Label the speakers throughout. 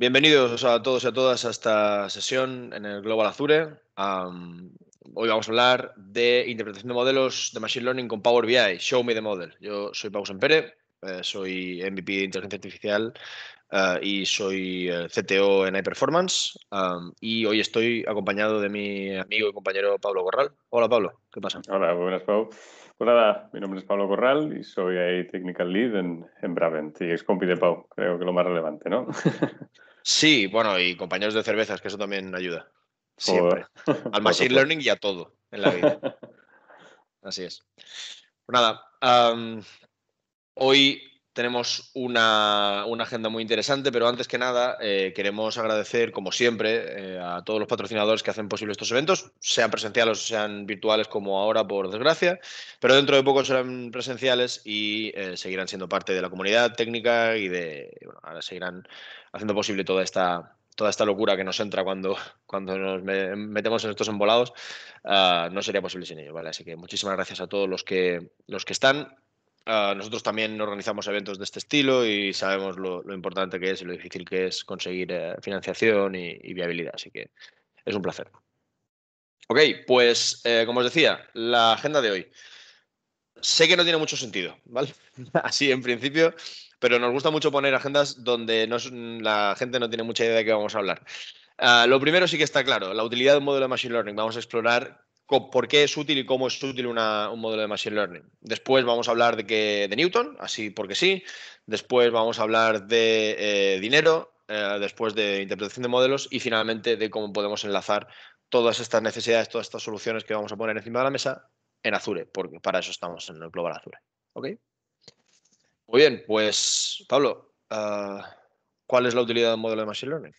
Speaker 1: Bienvenidos a todos y a todas a esta sesión en el Global Azure. hoy vamos a hablar de interpretación de modelos de Machine Learning con Power BI, Show Me the Model. Yo soy Pau Sempere, eh, soy MVP de Inteligencia Artificial eh, y soy CTO en iPerformance. y hoy estoy acompañado de mi amigo y compañero Pablo Corral. Hola Pablo, ¿qué pasa? Hola, buenas Pau. Hola,
Speaker 2: pues mi nombre es Pablo Corral y soy AI Technical Lead en, Brabant Bravent y es compi de Pau, creo que lo más
Speaker 1: relevante, ¿no? Sí, bueno, y compañeros de cervezas, que eso también ayuda. Siempre. Al machine learning y a todo en la vida. Así es. Pues nada, hoy tenemos una, agenda muy interesante, pero antes que nada eh, queremos agradecer, como siempre, eh, a todos los patrocinadores que hacen posible estos eventos, sean presenciales o sean virtuales como ahora, por desgracia, pero dentro de poco serán presenciales y eh, seguirán siendo parte de la comunidad técnica y de, seguirán haciendo posible toda esta, toda esta locura que nos entra cuando, cuando nos metemos en estos embolados, ah, no sería posible sin ellos, ¿vale? Así que muchísimas gracias a todos los que, los que están Ah, nosotros también organizamos eventos de este estilo y sabemos lo, importante que es y lo difícil que es conseguir eh, financiación y, viabilidad. Así que es un placer. Ok, pues eh, como os decía, la agenda de hoy. Sé que no tiene mucho sentido, ¿vale? Así en principio, pero nos gusta mucho poner agendas donde la gente no tiene mucha idea de qué vamos a hablar. Ah, lo primero sí que está claro, la utilidad del modelo de Machine Learning. Vamos a explorar por qué es útil y cómo es útil un modelo de Machine Learning. Después vamos a hablar de, que, de Newton, así porque sí. Después vamos a hablar de eh, dinero, eh, después de interpretación de modelos y finalmente de cómo podemos enlazar todas estas necesidades, todas estas soluciones que vamos a poner encima de la mesa en Azure, porque para eso estamos en el Global Azure. Okay. Muy bien, pues Pablo, ah, ¿cuál es la utilidad del modelo de Machine Learning?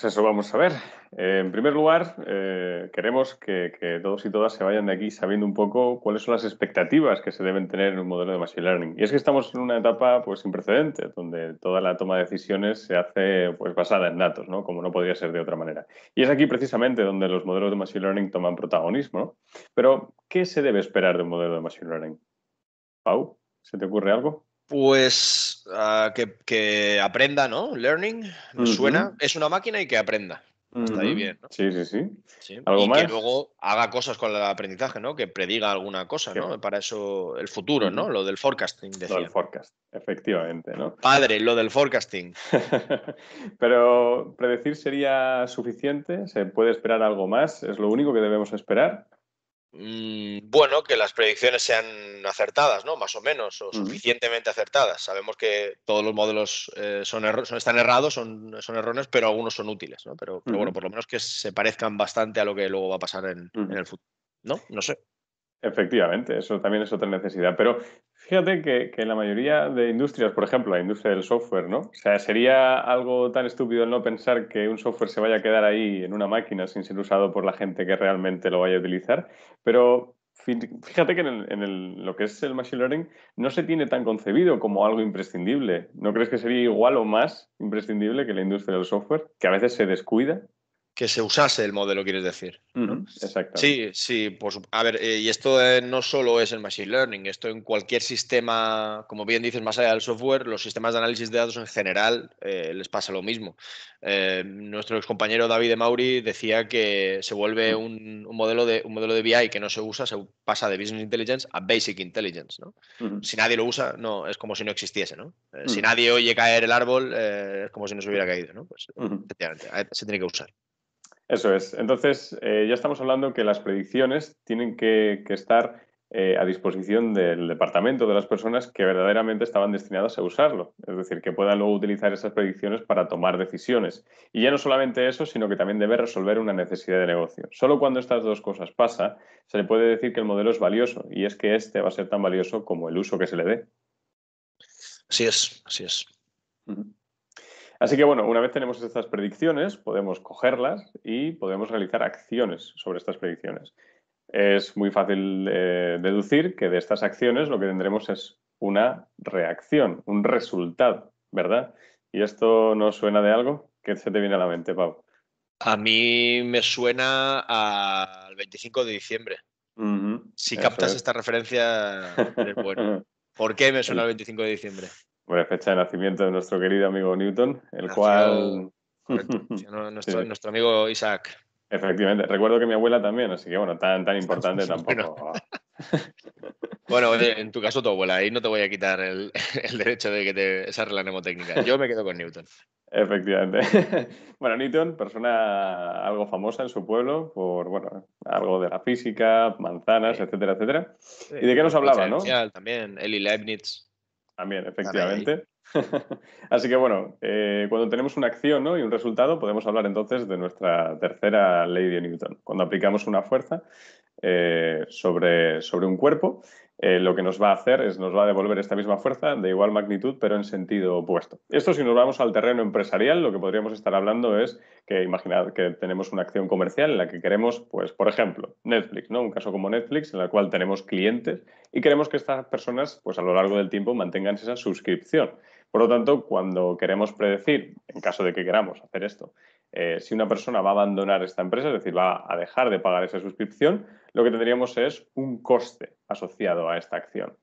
Speaker 2: Pues eso vamos a ver. Eh, en primer lugar, eh, queremos que, todos y todas se vayan de aquí sabiendo un poco cuáles son las expectativas que se deben tener en un modelo de Machine Learning. Y es que estamos en una etapa pues, sin precedente, donde toda la toma de decisiones se hace pues, basada en datos, ¿no? como no podría ser de otra manera. Y es aquí precisamente donde los modelos de Machine Learning toman protagonismo. Pero, ¿qué se debe esperar de un modelo de Machine Learning?
Speaker 1: Pau, ¿se te ocurre algo? Pues ah, que, aprenda, ¿no? Learning, me suena. Es una máquina y que aprenda.
Speaker 2: Está ahí bien, ¿no? Sí, sí,
Speaker 1: sí. ¿Algo y que luego haga cosas con el aprendizaje, ¿no? Que prediga alguna cosa, ¿no? Para eso, el futuro, ¿no? Lo del forecasting. Decía. Lo del forecast, efectivamente, ¿no? Padre, lo del forecasting.
Speaker 2: Pero predecir sería suficiente, se puede esperar algo más, es lo único que debemos esperar. Mm,
Speaker 1: bueno, que las predicciones sean acertadas, ¿no? Más o menos, o suficientemente acertadas. Sabemos que todos los modelos eh, son están errados, son, son erróneos, pero algunos son útiles, ¿no? Pero, bueno, por lo menos que se parezcan bastante a lo que luego va a pasar en, en el futuro, ¿no? No sé.
Speaker 2: Efectivamente, eso también es otra necesidad. Pero fíjate que, en la mayoría de industrias, por ejemplo, la industria del software, ¿no? O sea, sería algo tan estúpido el no pensar que un software se vaya a quedar ahí en una máquina sin ser usado por la gente que realmente lo vaya a utilizar. Pero fíjate que en, en lo que es el machine learning no se tiene tan concebido como algo imprescindible. ¿No crees que sería igual o más imprescindible que la industria del software, que a veces se descuida? que se usase el modelo, quieres decir. Sí,
Speaker 1: sí, pues a ver, eh, y esto eh, no solo es el Machine Learning, esto en cualquier sistema, como bien dices, más allá del software, los sistemas de análisis de datos en general eh, les pasa lo mismo. nuestro compañero David Mauri decía que se vuelve un, modelo de, un modelo de BI que no se usa, se pasa de Business Intelligence a Basic Intelligence. Si nadie lo usa, no, es como si no existiese. Si nadie oye caer el árbol, es como si no se hubiera caído. ¿no? Pues, efectivamente, se tiene que usar. Eso es. Entonces,
Speaker 2: eh, ya estamos hablando que las predicciones tienen que, estar eh, a disposición del departamento, de las personas que verdaderamente estaban destinadas a usarlo. Es decir, que puedan luego utilizar esas predicciones para tomar decisiones. Y ya no solamente eso, sino que también debe resolver una necesidad de negocio. Solo cuando estas dos cosas pasan, se le puede decir que el modelo es valioso. Y es que este va a ser tan valioso como el uso que se le dé. Así es, así es. Así que bueno, una vez tenemos estas predicciones, podemos cogerlas y podemos realizar acciones sobre estas predicciones. Es muy fácil eh, deducir que de estas acciones lo que tendremos es una reacción, un resultado, ¿verdad? ¿Y esto nos suena de algo? ¿Qué se te viene a la mente, Pau?
Speaker 1: A mí me suena al 25 de diciembre.
Speaker 2: si captas
Speaker 1: esta referencia, eres bueno. ¿Por qué me suena el 25 de diciembre?
Speaker 2: Bueno, fecha de nacimiento de nuestro querido amigo Newton, el cual...
Speaker 1: nuestro, amigo Isaac.
Speaker 2: Efectivamente, recuerdo que mi abuela también, así que bueno, tan, tan importante tampoco. Ah.
Speaker 1: bueno, en tu caso tu abuela, ahí no te voy a quitar el, derecho de que te esa la mnemotécnica. Yo me quedo con Newton.
Speaker 2: Efectivamente. bueno, Newton, persona algo famosa en su pueblo por, bueno, algo de la física, manzanas, etcétera, etcétera.
Speaker 1: ¿Y de qué nos hablaba, no? También, Eli Leibniz. También, efectivamente.
Speaker 2: Así que bueno, eh, cuando tenemos una acción ¿no? y un resultado, podemos hablar entonces de nuestra tercera ley de Newton. Cuando aplicamos una fuerza eh, sobre, sobre un cuerpo eh, lo que nos va a hacer es nos va a devolver esta misma fuerza de igual magnitud, pero en sentido opuesto. Esto si nos vamos al terreno empresarial, lo que podríamos estar hablando es que imaginad que tenemos una acción comercial en la que queremos, pues, por ejemplo, Netflix, ¿no? Un caso como Netflix, en la cual tenemos clientes y queremos que estas personas, pues, a lo largo del tiempo mantengan esa suscripción. Por lo tanto, cuando queremos predecir, en caso de que queramos hacer esto, eh, si una persona va a abandonar esta empresa, es decir, va a dejar de pagar esa suscripción, lo que tendríamos es un coste asociado a esta acción.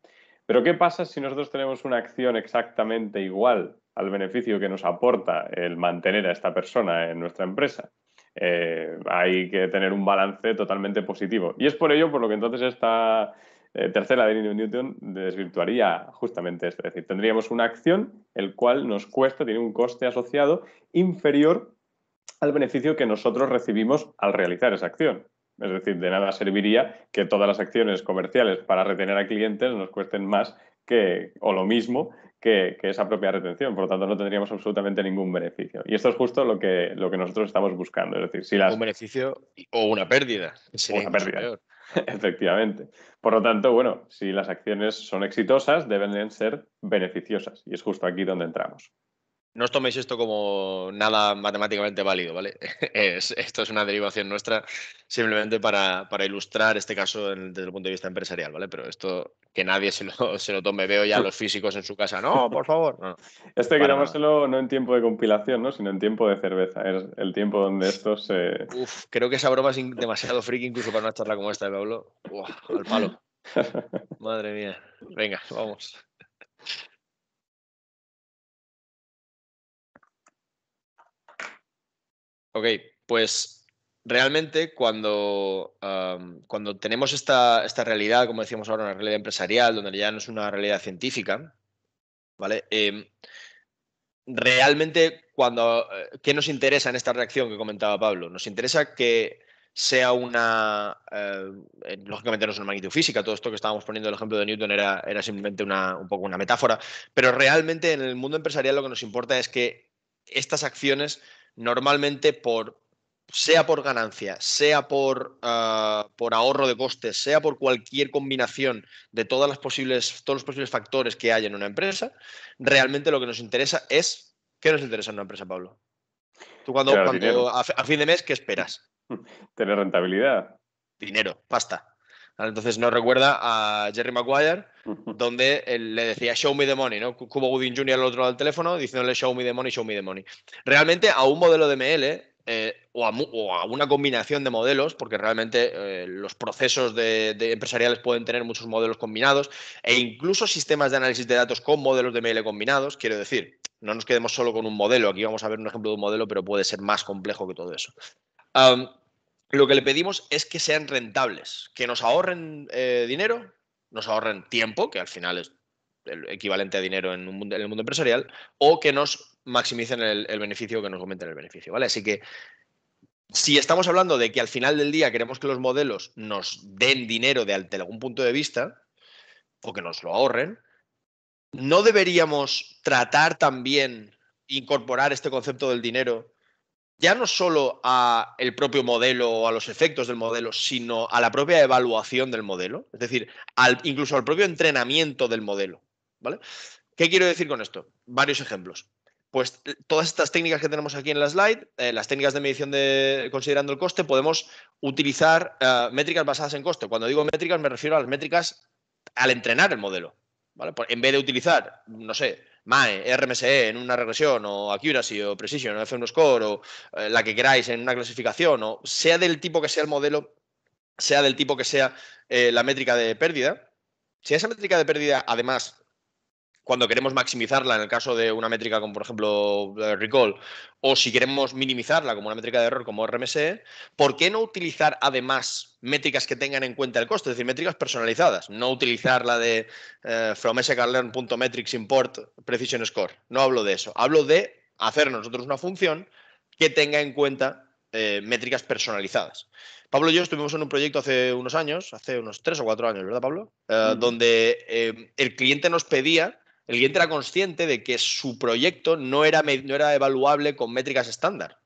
Speaker 2: Pero ¿qué pasa si nosotros tenemos una acción exactamente igual al beneficio que nos aporta el mantener a esta persona en nuestra empresa? Eh, hay que tener un balance totalmente positivo. Y es por ello por lo que entonces esta eh, tercera de Newton desvirtuaría justamente esto. Es decir, tendríamos una acción el cual nos cuesta, tiene un coste asociado inferior al beneficio que nosotros recibimos al realizar esa acción. Es decir, de nada serviría que todas las acciones comerciales para retener a clientes nos cuesten más que, o lo mismo que, esa propia retención. Por lo tanto, no tendríamos absolutamente ningún beneficio. Y esto es justo lo que, lo que nosotros estamos buscando. Es decir, si Un beneficio o una pérdida. una pérdida. Efectivamente. Por lo tanto, bueno, si las acciones son exitosas, deben ser beneficiosas. Y es justo aquí donde entramos
Speaker 1: no os toméis esto como nada matemáticamente válido, ¿vale? esto es una derivación nuestra simplemente para, ilustrar este caso desde el punto de vista empresarial, ¿vale? Pero esto que nadie se lo, se lo tome, veo ya a los físicos en su casa, no, por favor. No, este
Speaker 2: no en tiempo de compilación, ¿no? Sino en tiempo de cerveza, es el tiempo donde esto se...
Speaker 1: Uf, creo que esa broma es demasiado friki incluso para una charla como esta de Pablo. ¡Guau, al palo. Madre mía. Venga, vamos. Ok, pues realmente cuando, cuando tenemos esta, esta, realidad, como decíamos ahora, una realidad empresarial, donde ya no es una realidad científica, ¿vale? Em, realmente cuando, eh, ¿qué nos interesa en esta reacción que comentaba Pablo? Nos interesa que sea una, eh, eh, lógicamente no es una magnitud física, todo esto que estábamos poniendo el ejemplo de Newton era, simplemente un poco una metáfora, pero realmente en el mundo empresarial lo que nos importa es que estas acciones normalmente por sea por ganancia, sea por, ah, por ahorro de costes, sea por cualquier combinación de todas las posibles, todos los posibles factores que hay en una empresa, realmente lo que nos interesa es. ¿Qué nos interesa en una empresa, Pablo? Tú cuando, a, a, fin de mes, ¿qué esperas?
Speaker 2: Tener
Speaker 1: rentabilidad. Dinero, pasta. Entonces nos recuerda a Jerry Maguire, donde le decía Show me the money, ¿no? cubo Gooding Jr. al otro lado del teléfono diciéndole Show me the money, show me the money. Realmente a un modelo de ML eh, o, a, una combinación de modelos, porque realmente eh, los procesos de, empresariales pueden tener muchos modelos combinados e incluso sistemas de análisis de datos con modelos de ML combinados, quiero decir, no nos quedemos solo con un modelo, aquí vamos a ver un ejemplo de un modelo, pero puede ser más complejo que todo eso lo que le pedimos es que sean rentables, que nos ahorren eh, dinero, nos ahorren tiempo, que al final es el equivalente a dinero en, el mundo empresarial, o que nos maximicen el, beneficio, que nos aumenten el beneficio, ¿vale? Así que si estamos hablando de que al final del día queremos que los modelos nos den dinero de, de algún punto de vista, o que nos lo ahorren, no deberíamos tratar también incorporar este concepto del dinero ya no solo a el propio modelo o a los efectos del modelo, sino a la propia evaluación del modelo, es decir, al, incluso al propio entrenamiento del modelo. ¿vale? ¿Qué quiero decir con esto? Varios ejemplos. Pues eh, todas estas técnicas que tenemos aquí en la slide, eh, las técnicas de medición de considerando el coste, podemos utilizar eh, métricas basadas en coste. Cuando digo métricas me refiero a las métricas al entrenar el modelo. En vez de utilizar, no sé, MAE, RMSE en una regresión, o Accuracy, o Precision, o F1 Score, o eh, la que queráis en una clasificación, o sea del tipo que sea el modelo, sea del tipo que sea eh, la métrica de pérdida, si esa métrica de pérdida además cuando queremos maximizarla, en el caso de una métrica como por ejemplo recall, o si queremos minimizarla como una métrica de error como RMSE, ¿por qué no utilizar además métricas que tengan en cuenta el costo? Es decir, métricas personalizadas, no utilizar la de eh, from sklearn.metrics import precision score. No hablo de eso, hablo de hacer nosotros una función que tenga en cuenta eh, métricas personalizadas. Pablo y yo estuvimos en un proyecto hace unos años, hace unos tres o cuatro años, ¿verdad, Pablo? Eh, donde el cliente nos pedía el cliente era consciente de que su proyecto no era, era evaluable con métricas estándar,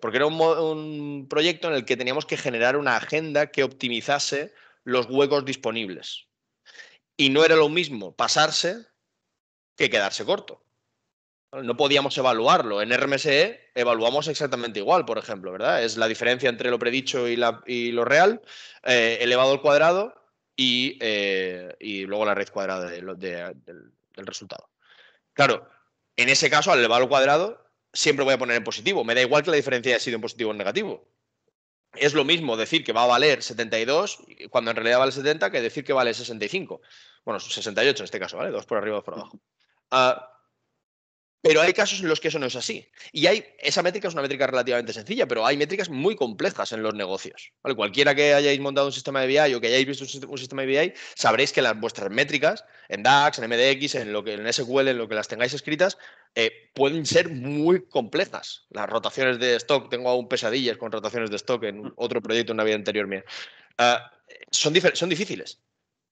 Speaker 1: porque era un, proyecto en el que teníamos que generar una agenda que optimizase los huecos disponibles. Y no era lo mismo pasarse que quedarse corto. No podíamos evaluarlo. En RMSE evaluamos exactamente igual, por ejemplo, ¿verdad? Es la diferencia entre lo predicho y, lo real, eh, elevado al cuadrado eh, y, luego la red cuadrada de, de, el resultado. Claro, en ese caso, al elevar al cuadrado, siempre voy a poner en positivo. Me da igual que la diferencia haya sido en positivo o en negativo. Es lo mismo decir que va a valer 72 cuando en realidad vale 70 que decir que vale 65. Bueno, 68 en este caso, ¿vale? Dos por arriba, o por abajo. Ah, pero hay casos en los que eso no es así. Y hay, esa métrica es una métrica relativamente sencilla, pero hay métricas muy complejas en los negocios. Cualquiera que hayáis montado un sistema de BI o que hayáis visto un sistema de BI, sabréis que las, vuestras métricas en DAX, en MDX, en, lo que, en SQL, en lo que las tengáis escritas, eh, pueden ser muy complejas. Las rotaciones de stock, tengo aún pesadillas con rotaciones de stock en otro proyecto en una vida anterior mía. Ah, son, son difíciles.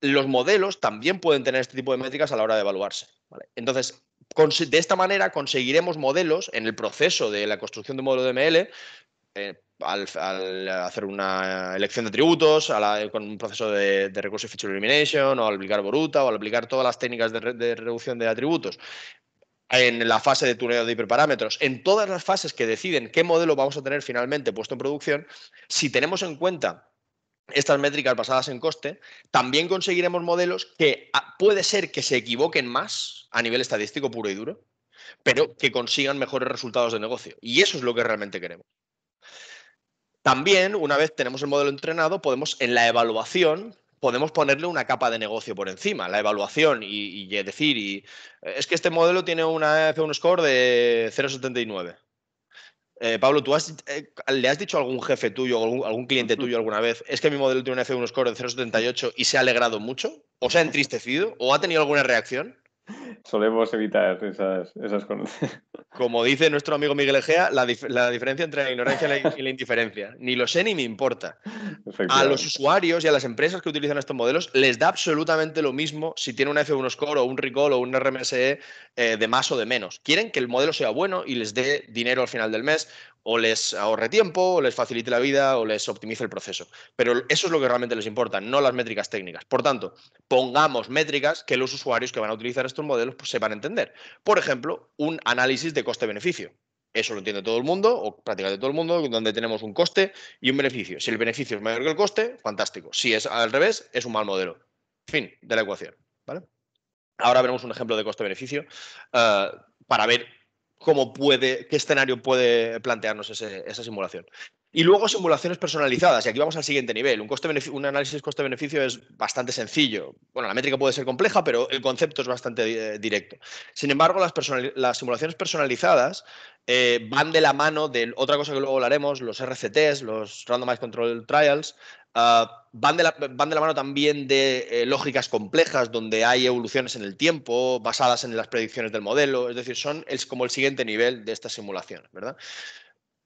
Speaker 1: Los modelos también pueden tener este tipo de métricas a la hora de evaluarse. Entonces, de esta manera conseguiremos modelos en el proceso de la construcción de un modelo de ML. Eh, al, hacer una elección de atributos, con un proceso de, de recursive feature elimination, o al aplicar Boruta, o al aplicar todas las técnicas de, reducción de atributos, en la fase de tuneo de hiperparámetros, en todas las fases que deciden qué modelo vamos a tener finalmente puesto en producción, si tenemos en cuenta estas métricas basadas en coste, también conseguiremos modelos que ah, puede ser que se equivoquen más a nivel estadístico puro y duro, pero que consigan mejores resultados de negocio. Y eso es lo que realmente queremos. También, una vez tenemos el modelo entrenado, podemos en la evaluación podemos ponerle una capa de negocio por encima, la evaluación y, decir, y, es que este modelo tiene una f score de 0,79. Eh, Pablo, ¿tú eh, le has dicho a algún jefe tuyo o algún, algún, cliente tuyo alguna vez, es que mi modelo tiene un F1 score de 0,78 y se ha alegrado mucho? ¿O se ha entristecido? ¿O ha tenido alguna reacción?
Speaker 2: Solemos evitar esas, cosas.
Speaker 1: Como dice nuestro amigo Miguel Egea, la, diferencia entre la ignorancia y la, indiferencia. Ni lo sé ni me importa. A los usuarios y a las empresas que utilizan estos modelos les da absolutamente lo mismo si tiene un F1 Score o un Recall o un RMSE eh, de más o de menos. Quieren que el modelo sea bueno y les dé dinero al final del mes o les ahorre tiempo, o les facilite la vida, o les optimice el proceso. Pero eso es lo que realmente les importa, no las métricas técnicas. Por tanto, pongamos métricas que los usuarios que van a utilizar estos modelos pues, sepan entender. Por ejemplo, un análisis de coste-beneficio. Eso lo entiende todo el mundo, o prácticamente todo el mundo, donde tenemos un coste y un beneficio. Si el beneficio es mayor que el coste, fantástico. Si es al revés, es un mal modelo. Fin de la ecuación. ¿vale? Ahora veremos un ejemplo de coste-beneficio eh, para ver puede, qué escenario puede plantearnos esa simulación. Y luego simulaciones personalizadas, y aquí vamos al siguiente nivel. Un, coste un análisis coste-beneficio es bastante sencillo. Bueno, la métrica puede ser compleja, pero el concepto es bastante eh, directo. Sin embargo, las simulaciones personalizadas eh, van de la mano de otra cosa que luego hablaremos, los RCTs, los Randomized Control Trials, ah, van, de la, van, de la, mano también de eh, lógicas complejas donde hay evoluciones en el tiempo basadas en las predicciones del modelo, es decir, son como el siguiente nivel de estas simulaciones, ¿verdad?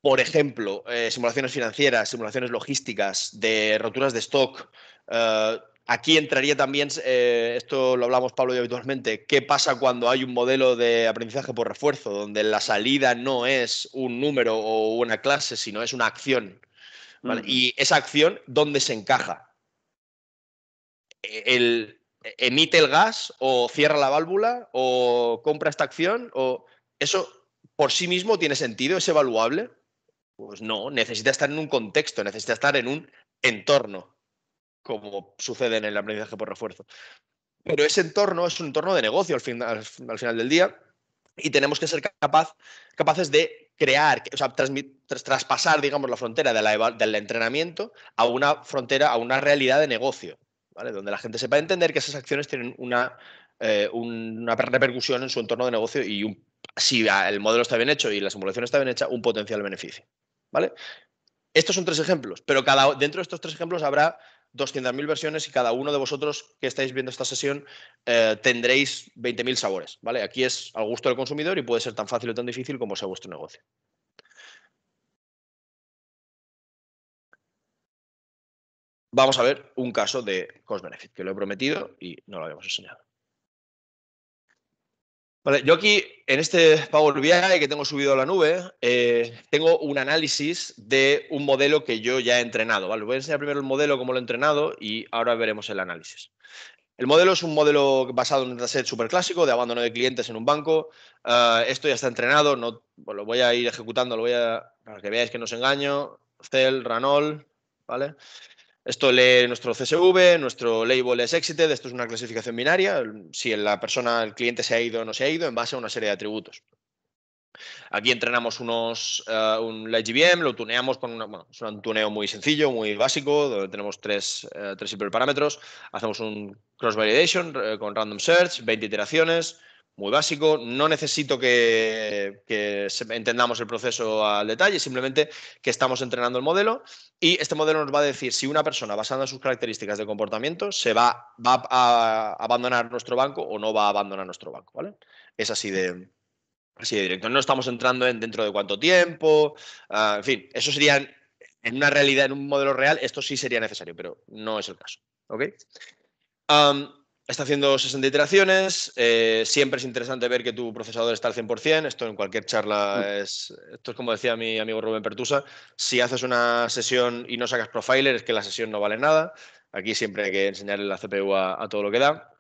Speaker 1: Por ejemplo, eh, simulaciones financieras, simulaciones logísticas, de roturas de stock, ah, Aquí entraría también, eh, esto lo hablamos Pablo y habitualmente, qué pasa cuando hay un modelo de aprendizaje por refuerzo, donde la salida no es un número o una clase, sino es una acción. Y esa acción, ¿dónde se encaja? E-, el, ¿Emite el gas o cierra la válvula o compra esta acción? O, ¿Eso por sí mismo tiene sentido? ¿Es evaluable? Pues no, necesita estar en un contexto, necesita estar en un entorno como sucede en el aprendizaje por refuerzo. Pero ese entorno es un entorno de negocio al, al, final del día y tenemos que ser capaz, capaces de crear, o sea, traspasar, digamos, la frontera del entrenamiento a una frontera, a una realidad de negocio, ¿vale? Donde la gente sepa entender que esas acciones tienen una, eh, una repercusión en su entorno de negocio y si el modelo está bien hecho y la simulación está bien hecha, un potencial beneficio, ¿vale? Estos son tres ejemplos, pero cada, dentro de estos tres ejemplos habrá 200.000 versiones y cada uno de vosotros que estáis viendo esta sesión eh, tendréis 20.000 sabores, ¿vale? Aquí es al gusto del consumidor y puede ser tan fácil o tan difícil como sea vuestro negocio. Vamos a ver un caso de cost-benefit, que lo he prometido y no lo habíamos enseñado yo aquí en este Power BI que tengo subido a la nube, eh, tengo un análisis de un modelo que yo ya he entrenado. Vale, voy a enseñar primero el modelo, cómo lo he entrenado y ahora veremos el análisis. El modelo es un modelo basado en un dataset súper clásico de abandono de clientes en un banco. Eh, esto ya está entrenado, pues lo voy a ir ejecutando, lo voy a, para que veáis que no os engaño. Cell, Ranol, ¿vale? Esto lee nuestro CSV, nuestro label es exited, esto es una clasificación binaria, si la persona, el cliente se ha ido o no se ha ido, en base a una serie de atributos. Aquí entrenamos unos, eh, un LightGBM, lo tuneamos con bueno, es un tuneo muy sencillo, muy básico, donde tenemos tres, eh, tres hiperparámetros. Hacemos un cross-validation eh, con random search, 20 iteraciones, muy básico. No necesito que, entendamos el proceso al detalle, simplemente que estamos entrenando el modelo y este modelo nos va a decir si una persona, basada en sus características de comportamiento, se va, a abandonar nuestro banco o no va a abandonar nuestro banco. ¿vale? Es así de, así directo. No estamos entrando en dentro de cuánto tiempo, ah, en fin, eso sería en una realidad, en un modelo real, esto sí sería necesario, pero no es el caso. ¿ok? Está haciendo 60 iteraciones. Eh, siempre es interesante ver que tu procesador está al 100%. Esto en cualquier charla mm. es. Esto es como decía mi amigo Rubén Pertusa. Si haces una sesión y no sacas profiler, es que la sesión no vale nada. Aquí siempre hay que enseñarle la CPU a, todo lo que da.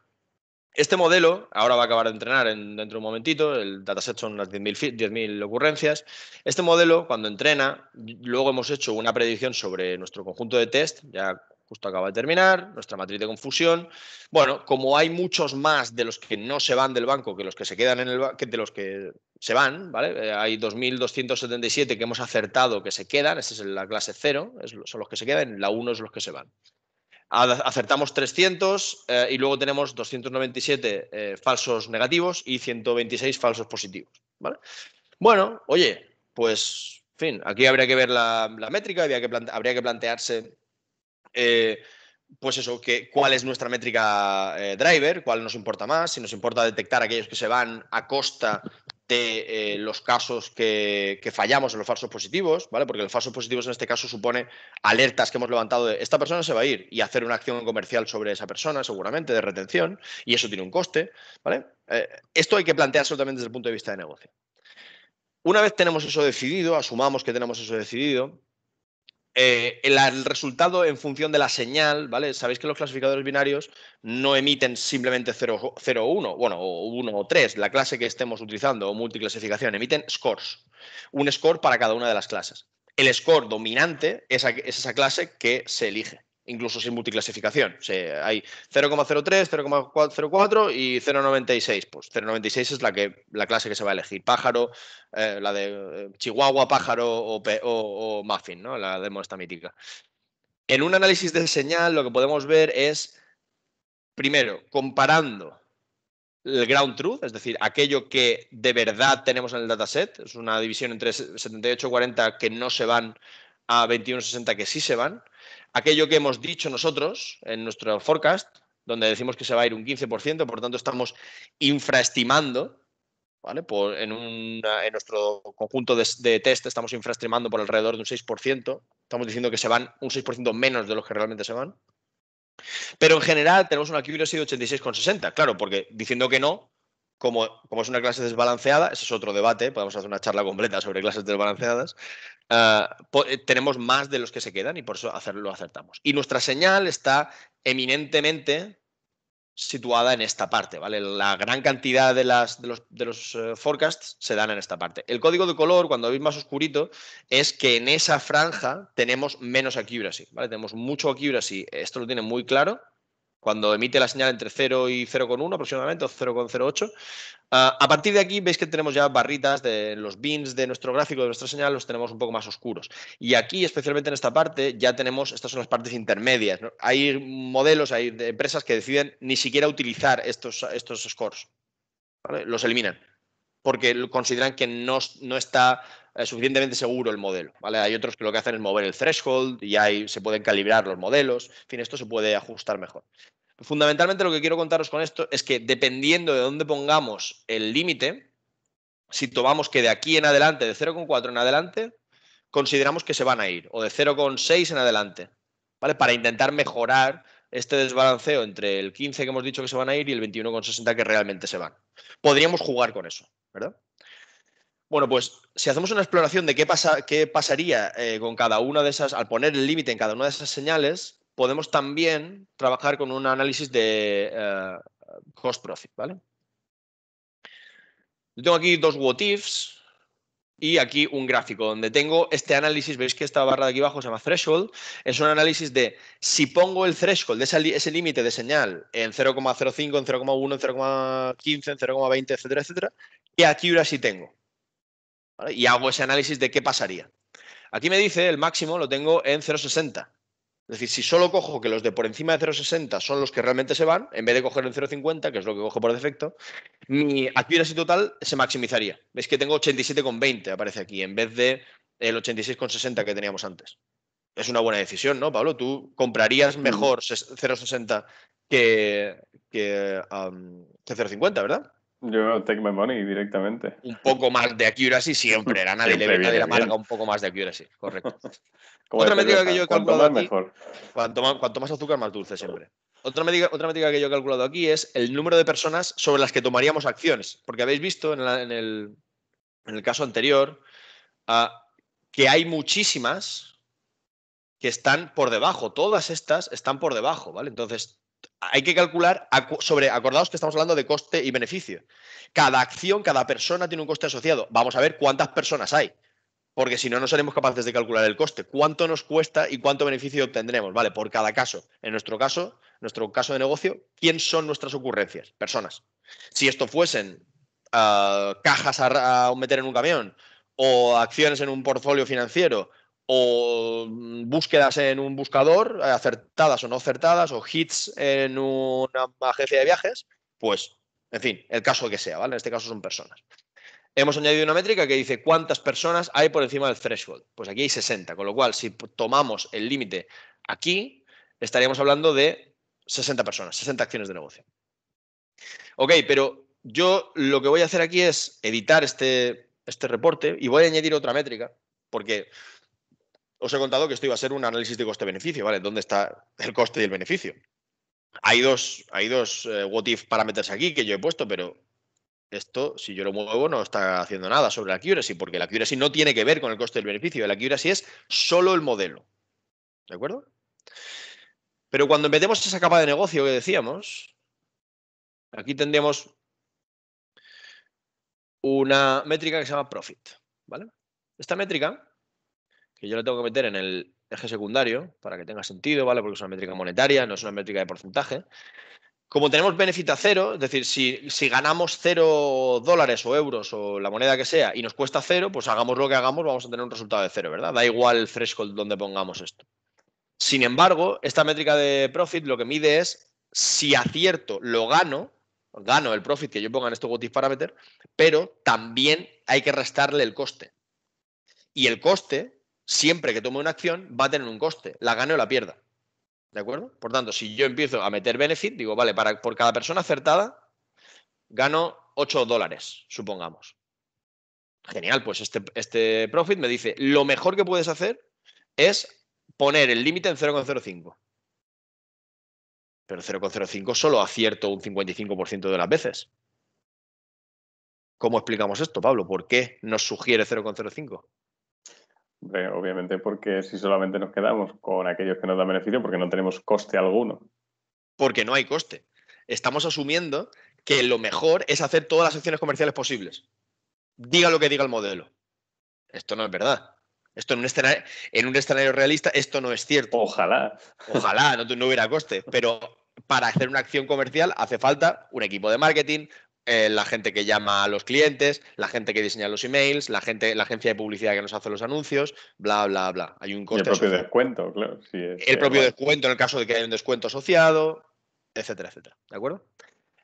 Speaker 1: Este modelo ahora va a acabar de entrenar en, dentro de un momentito, el dataset son unas 10.000 ocurrencias. Este modelo, cuando entrena, luego hemos hecho una predicción sobre nuestro conjunto de test, ya justo acaba de terminar, nuestra matriz de confusión. Bueno, como hay muchos más de los que no se van del banco que los que se quedan en el que de los que se van, ¿vale? Eh, hay 2.277 que hemos acertado que se quedan, esa es la clase 0, son los que se quedan, la 1 es los que se van. acertamos 300 eh, y luego tenemos 297 eh, falsos negativos y 126 falsos positivos, ¿vale? Bueno, oye, pues, en fin, aquí habría que ver la, métrica, que, habría que plantearse eh, pues eso, que, cuál es nuestra métrica eh, driver, cuál nos importa más, si nos importa detectar aquellos que se van a costa de eh, los casos que, fallamos en los falsos positivos, ¿vale? Porque los falsos positivos en este caso supone alertas que hemos levantado de esta persona se va a ir y hacer una acción comercial sobre esa persona, seguramente, de retención, y eso tiene un coste, ¿vale? esto hay que plantear también desde el punto de vista de negocio. Una vez tenemos eso decidido, asumamos que tenemos eso decidido, eh, el, resultado en función de la señal, ¿vale? Sabéis que los clasificadores binarios no emiten simplemente 0 o 1, bueno, o 1 o 3, la clase que estemos utilizando o multiclasificación, emiten scores, un score para cada una de las clases. El score dominante es esa clase que se elige incluso sin multiclasificación. hay 0,03, 0,04 y 0,96. Pues 0,96 es la, que, la clase que se va a elegir. Pájaro, eh, la de eh, Chihuahua, pájaro o, Muffin, ¿no? la demo esta mítica. En un análisis de señal lo que podemos ver es, primero, comparando el ground truth, es decir, aquello que de verdad tenemos en el dataset, es una división entre 78 40 que no se van a 21 60 que sí se van, aquello que hemos dicho nosotros en nuestro forecast, donde decimos que se va a ir un 15%, por lo tanto estamos infraestimando, en, nuestro conjunto de, test estamos infraestimando por alrededor de un 6%, estamos diciendo que se van un 6% menos de los que realmente se van. Pero en general tenemos una equilibrio de 86,60, claro, porque diciendo que no, como, como, es una clase desbalanceada, ese es otro debate, podemos hacer una charla completa sobre clases desbalanceadas, Ah, eh, tenemos más de los que se quedan y por eso hacerlo lo acertamos. Y nuestra señal está eminentemente situada en esta parte, ¿vale? La gran cantidad de, los, eh, forecasts se dan en esta parte. El código de color, cuando veis más oscurito, es que en esa franja tenemos menos accuracy, ¿vale? Tenemos mucho accuracy, esto lo tiene muy claro, cuando emite la señal entre 0 y 0,1 aproximadamente, o 0,08. Ah, a partir de aquí veis que tenemos ya barritas de los bins de nuestro gráfico, de nuestra señal, los tenemos un poco más oscuros. Y aquí, especialmente en esta parte, ya tenemos, estas son las partes intermedias. Hay modelos, hay empresas que deciden ni siquiera utilizar estos, estos scores. Los eliminan porque consideran que no, está eh, suficientemente seguro el modelo. ¿vale? Hay otros que lo que hacen es mover el threshold y ahí se pueden calibrar los modelos. En fin, esto se puede ajustar mejor. Fundamentalmente lo que quiero contaros con esto es que dependiendo de dónde pongamos el límite, si tomamos que de aquí en adelante, de 0,4 en adelante, consideramos que se van a ir, o de 0,6 en adelante, ¿vale? Para intentar mejorar este desbalanceo entre el 15 que hemos dicho que se van a ir y el 21,60 que realmente se van. Podríamos jugar con eso, ¿verdad? Bueno, pues si hacemos una exploración de qué, pasa, qué pasaría eh, con cada una de esas, al poner el límite en cada una de esas señales, podemos también trabajar con un análisis de eh, cost profit, ¿vale? Yo tengo aquí dos WOTIFs. Y aquí un gráfico donde tengo este análisis, veis que esta barra de aquí abajo se llama threshold, es un análisis de si pongo el threshold, de ese límite de señal en 0,05, en 0,1, en 0,15, en 0,20, etcétera, etcétera, qué sí tengo. Y hago ese análisis de qué pasaría. Aquí me dice el máximo lo tengo en 0,60. Es decir, si solo cojo que los de por encima de 0,60 son los que realmente se van, en vez de coger el 0,50, que es lo que cojo por defecto, mi accuracy total se maximizaría. Veis que tengo 87,20, aparece aquí, en vez de el 86,60 que teníamos antes. Es una buena decisión, ¿no, Pablo? ¿Tú comprarías mm. mejor 0,60 que, que 0,50, verdad? Yo take my money directamente. Un poco más de accuracy siempre. nadie siempre le, nadie la marca un poco más de accuracy. Correcto. otra métrica que yo he calculado. Cuanto más, mejor. Cuanto más, cuanto azúcar, más dulce siempre. Otra métrica otra que yo he calculado aquí es el número de personas sobre las que tomaríamos acciones. Porque habéis visto en, el, en el, caso anterior ah, que hay muchísimas que están por debajo. Todas estas están por debajo, ¿vale? Entonces, hay que calcular sobre, acordados que estamos hablando de coste y beneficio. Cada acción, cada persona tiene un coste asociado. Vamos a ver cuántas personas hay, porque si no, no seremos capaces de calcular el coste. ¿Cuánto nos cuesta y cuánto beneficio obtendremos? Vale, por cada caso. En nuestro caso, nuestro caso de negocio, ¿quién son nuestras ocurrencias? Personas. Si esto fuesen ah, cajas a, a meter en un camión o acciones en un portfolio financiero o mm, búsquedas en un buscador, eh, acertadas o no acertadas, o hits en una agencia de viajes, pues, en fin, el caso que sea, ¿vale? En este caso son personas. Hemos añadido una métrica que dice cuántas personas hay por encima del threshold. Pues aquí hay 60, con lo cual, si tomamos el límite aquí, estaríamos hablando de 60 personas, 60 acciones de negocio. Ok, pero yo lo que voy a hacer aquí es editar este, este reporte y voy a añadir otra métrica, porque os he contado que esto iba a ser un análisis de coste-beneficio, ¿vale? ¿Dónde está el coste y el beneficio? Hay dos, hay dos eh, what if parámetros aquí que yo he puesto, pero esto, si yo lo muevo, no está haciendo nada sobre la accuracy, porque la accuracy no tiene que ver con el coste del beneficio. La accuracy es solo el modelo. ¿De acuerdo? Pero cuando metemos esa capa de negocio que decíamos, aquí tendríamos una métrica que se llama profit. ¿Vale? Esta métrica que yo lo tengo que meter en el eje secundario para que tenga sentido, ¿vale? Porque es una métrica monetaria, no es una métrica de porcentaje. Como tenemos beneficio a cero, es decir, si, ganamos cero dólares o euros o la moneda que sea y nos cuesta cero, pues hagamos lo que hagamos, vamos a tener un resultado de cero, ¿verdad? Da igual el threshold donde pongamos esto. Sin embargo, esta métrica de profit lo que mide es si acierto lo gano, gano el profit que yo ponga en este GOTIF parameter, pero también hay que restarle el coste. Y el coste siempre que tome una acción va a tener un coste, la gane o la pierda. ¿De acuerdo? Por tanto, si yo empiezo a meter benefit, digo, vale, para, por cada persona acertada gano 8 dólares, supongamos. Genial, pues este, este profit me dice, lo mejor que puedes hacer es poner el límite en 0,05. Pero 0,05 solo acierto un 55% de las veces. ¿Cómo explicamos esto, Pablo? ¿Por qué nos sugiere 0,05?
Speaker 2: obviamente porque si solamente nos quedamos con aquellos que nos dan beneficio, porque
Speaker 1: no tenemos coste alguno. Porque no hay coste. Estamos asumiendo que lo mejor es hacer todas las acciones comerciales posibles. Diga lo que diga el modelo. Esto no es verdad. Esto en un escenario, en un escenario realista, esto no es cierto. Ojalá. Ojalá, no, no hubiera coste. Pero para hacer una acción comercial hace falta un equipo de marketing, eh, la gente que llama a los clientes, la gente que diseña los emails, la gente, la agencia de publicidad que nos hace los anuncios, bla, bla, bla. Hay un coste. Y el propio descuento, claro.
Speaker 2: Sí, el propio
Speaker 1: descuento en el caso de que haya un descuento asociado, etcétera, etcétera. ¿De acuerdo?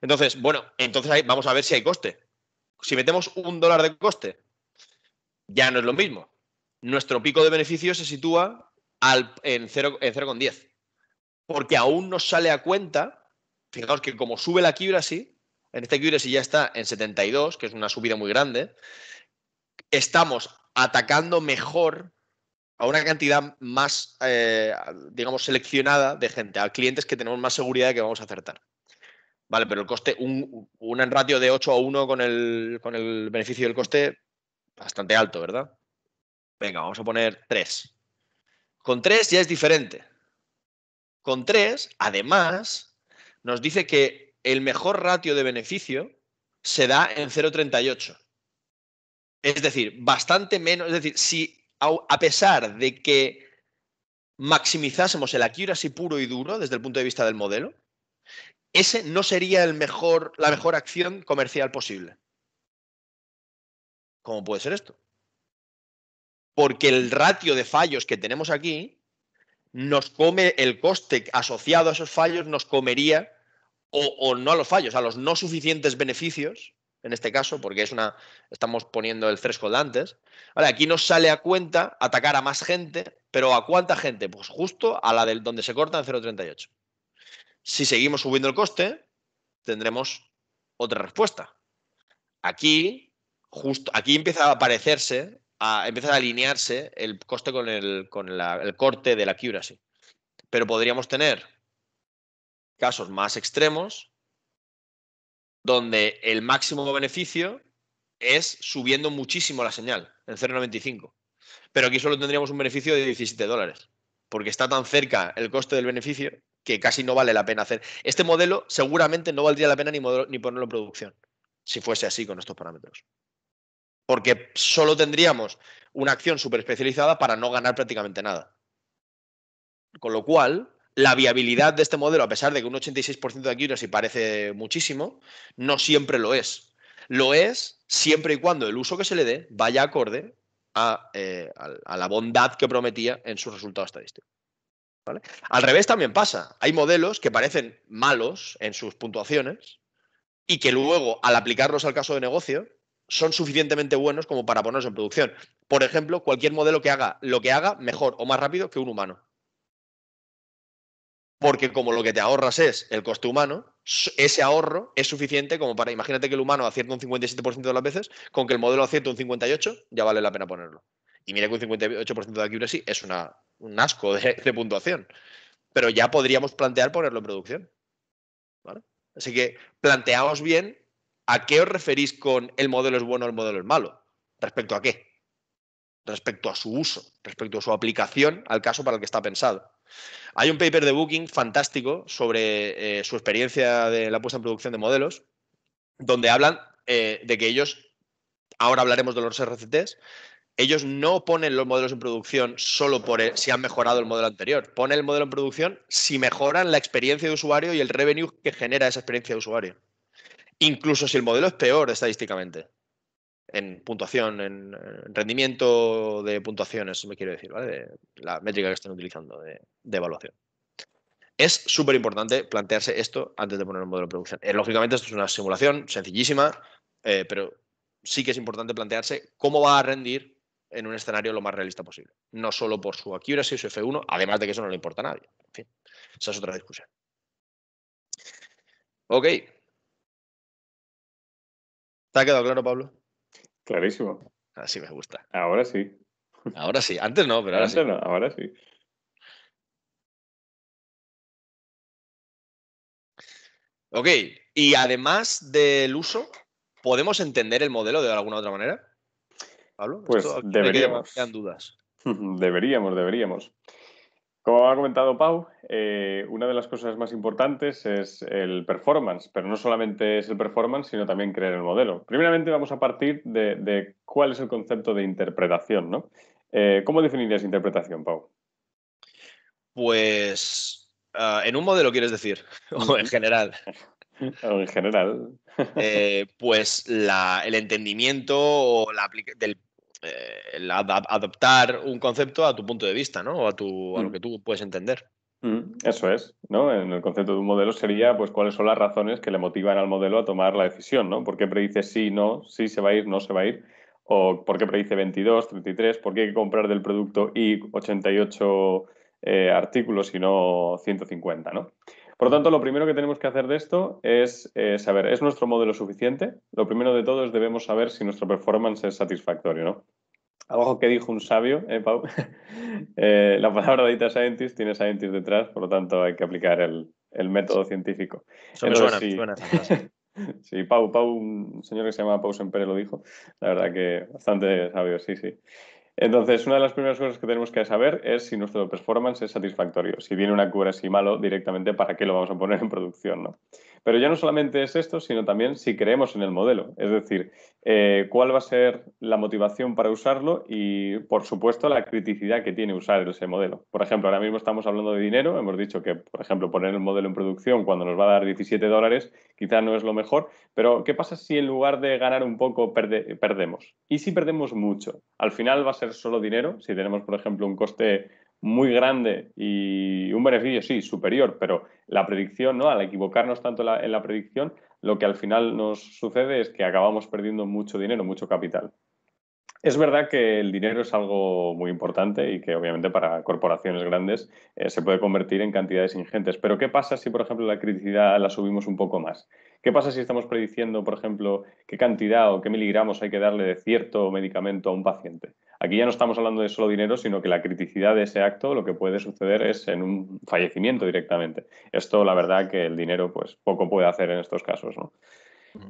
Speaker 1: Entonces, bueno, entonces vamos a ver si hay coste. Si metemos un dólar de coste, ya no es lo mismo. Nuestro pico de beneficio se sitúa al, en 0,10. En porque aún nos sale a cuenta, fijaos que como sube la quiebra así, en este si ya está en 72, que es una subida muy grande. Estamos atacando mejor a una cantidad más, eh, digamos, seleccionada de gente, a clientes que tenemos más seguridad de que vamos a acertar. Vale, pero el coste, un, en ratio de 8 a 1 con el, con el beneficio del coste, bastante alto, ¿verdad? Venga, vamos a poner 3. Con 3 ya es diferente. Con 3, además, nos dice que el mejor ratio de beneficio se da en 0,38. Es decir, bastante menos. Es decir, si a pesar de que maximizásemos el accuracy puro y duro desde el punto de vista del modelo, ese no sería el mejor, la mejor acción comercial posible. ¿Cómo puede ser esto? Porque el ratio de fallos que tenemos aquí nos come el coste asociado a esos fallos, nos comería o, no a los fallos, a los no suficientes beneficios, en este caso, porque es una, estamos poniendo el fresco de antes. aquí nos sale a cuenta atacar a más gente, pero ¿a cuánta gente? Pues justo a la del donde se corta en 0.38. Si seguimos subiendo el coste, tendremos otra respuesta. Aquí, justo, aquí empieza a aparecerse, a, empieza a alinearse el coste con, el, corte de la accuracy. Pero podríamos tener casos más extremos donde el máximo beneficio es subiendo muchísimo la señal en 0,95. Pero aquí solo tendríamos un beneficio de 17 dólares, porque está tan cerca el coste del beneficio que casi no vale la pena hacer. Este modelo seguramente no valdría la pena ni, ni ponerlo en producción, si fuese así con estos parámetros. Porque solo tendríamos una acción súper especializada para no ganar prácticamente nada. Con lo cual, la viabilidad de este modelo, a pesar de que un 86% de y parece muchísimo, no siempre lo es. Lo es siempre y cuando el uso que se le dé vaya acorde a, eh, la bondad que prometía en sus resultados estadísticos. Al revés también pasa. Hay modelos que parecen malos en sus puntuaciones y que luego, al aplicarlos al caso de negocio, son suficientemente buenos como para ponerlos en producción. Por ejemplo, cualquier modelo que haga lo que haga mejor o más rápido que un humano porque como lo que te ahorras es el coste humano, ese ahorro es suficiente como para, imagínate que el humano acierta un 57% de las veces, con que el modelo acierte un 58%, ya vale la pena ponerlo. Y mira que un 58% de accuracy es una, un asco de, puntuación. Pero ya podríamos plantear ponerlo en producción. Así que planteaos bien a qué os referís con el modelo es bueno o el modelo es malo. ¿Respecto a qué? Respecto a su uso, respecto a su aplicación al caso para el que está pensado. Hay un paper de Booking fantástico sobre eh, su experiencia de la puesta en producción de modelos, donde hablan eh, de que ellos, ahora hablaremos de los RCTs, ellos no ponen los modelos en producción solo por e, si han mejorado el modelo anterior. Ponen el modelo en producción si mejoran la experiencia de usuario y el revenue que genera esa experiencia de usuario. Incluso si el modelo es peor estadísticamente en puntuación, en, rendimiento de puntuaciones, me quiero decir, ¿vale? la métrica que estén utilizando de, evaluación. Es súper importante plantearse esto antes de poner un modelo de producción. Eh, lógicamente, esto es una simulación sencillísima, eh, pero sí que es importante plantearse cómo va a rendir en un escenario lo más realista posible. No solo por su accuracy, su F1, además de que eso no le importa a nadie. En fin, esa es otra discusión. Ok. ¿Te ha quedado claro, Pablo?
Speaker 2: Clarísimo.
Speaker 1: Así me gusta. Ahora sí. Ahora sí. Antes no, pero ahora Antes sí. No, ahora sí. Ok. Y además del uso, ¿podemos entender el modelo de alguna otra manera? Pablo, pues deberíamos. dudas.
Speaker 2: Deberíamos, deberíamos.
Speaker 1: Como ha comentado Pau,
Speaker 2: eh, una de las cosas más importantes es el performance, pero no solamente es el performance, sino también creer el modelo. Primeramente vamos a partir de, cuál es el concepto de interpretación, ¿no? Eh, ¿Cómo definirías interpretación, Pau?
Speaker 1: Pues, ah, ¿en un modelo quieres decir? ¿O en general? en eh, general. pues el entendimiento o la, del, el eh, adoptar un concepto a tu punto de vista, ¿no? O a, lo mm. que tú puedes entender.
Speaker 2: Mm, eso es, ¿no? En el concepto de un modelo sería, pues, cuáles son las razones que le motivan al modelo a tomar la decisión, ¿no? ¿Por qué predice sí, no, sí se va a ir, no se va a ir? ¿O por qué predice 22, 33? ¿Por qué hay que comprar del producto y 88 eh, artículos y no 150, ¿no? Por lo tanto, lo primero que tenemos que hacer de esto es eh, saber, ¿es nuestro modelo suficiente? Lo primero de todo es debemos saber si nuestro performance es satisfactorio, ¿no? Algo que dijo un sabio, eh, Pau, eh, la palabra data scientist tiene scientist detrás, por lo tanto hay que aplicar el, método científico. Eso suena, sí, Sí, Pau, Pau, un señor que se llama Pau Sempere lo dijo. La verdad que bastante sabio, sí, sí. Entonces, una de las primeras cosas que tenemos que saber es si nuestro performance es satisfactorio. Si viene una cura así malo directamente, ¿para qué lo vamos a poner en producción? ¿no? Pero ya no solamente es esto, sino también si creemos en el modelo, es decir, eh, cuál va a ser la motivación para usarlo y, por supuesto, la criticidad que tiene usar ese modelo. Por ejemplo, ahora mismo estamos hablando de dinero, hemos dicho que, por ejemplo, poner el modelo en producción cuando nos va a dar 17 dólares quizás no es lo mejor, pero ¿qué pasa si en lugar de ganar un poco perde perdemos? ¿Y si perdemos mucho? Al final va a ser solo dinero, si tenemos, por ejemplo, un coste muy grande y un beneficio, sí, superior, pero la predicción, ¿no? Al equivocarnos tanto en la predicción, lo que al final nos sucede es que acabamos perdiendo mucho dinero, mucho capital. Es verdad que el dinero es algo muy importante y que obviamente para corporaciones grandes eh, se puede convertir en cantidades ingentes. Pero ¿qué pasa si, por ejemplo, la criticidad la subimos un poco más? ¿Qué pasa si estamos prediciendo, por ejemplo, qué cantidad o qué miligramos hay que darle de cierto medicamento a un paciente? Aquí ya no estamos hablando de solo dinero, sino que la criticidad de ese acto lo que puede suceder es en un fallecimiento directamente. Esto, la verdad, que el dinero pues poco puede hacer en estos casos.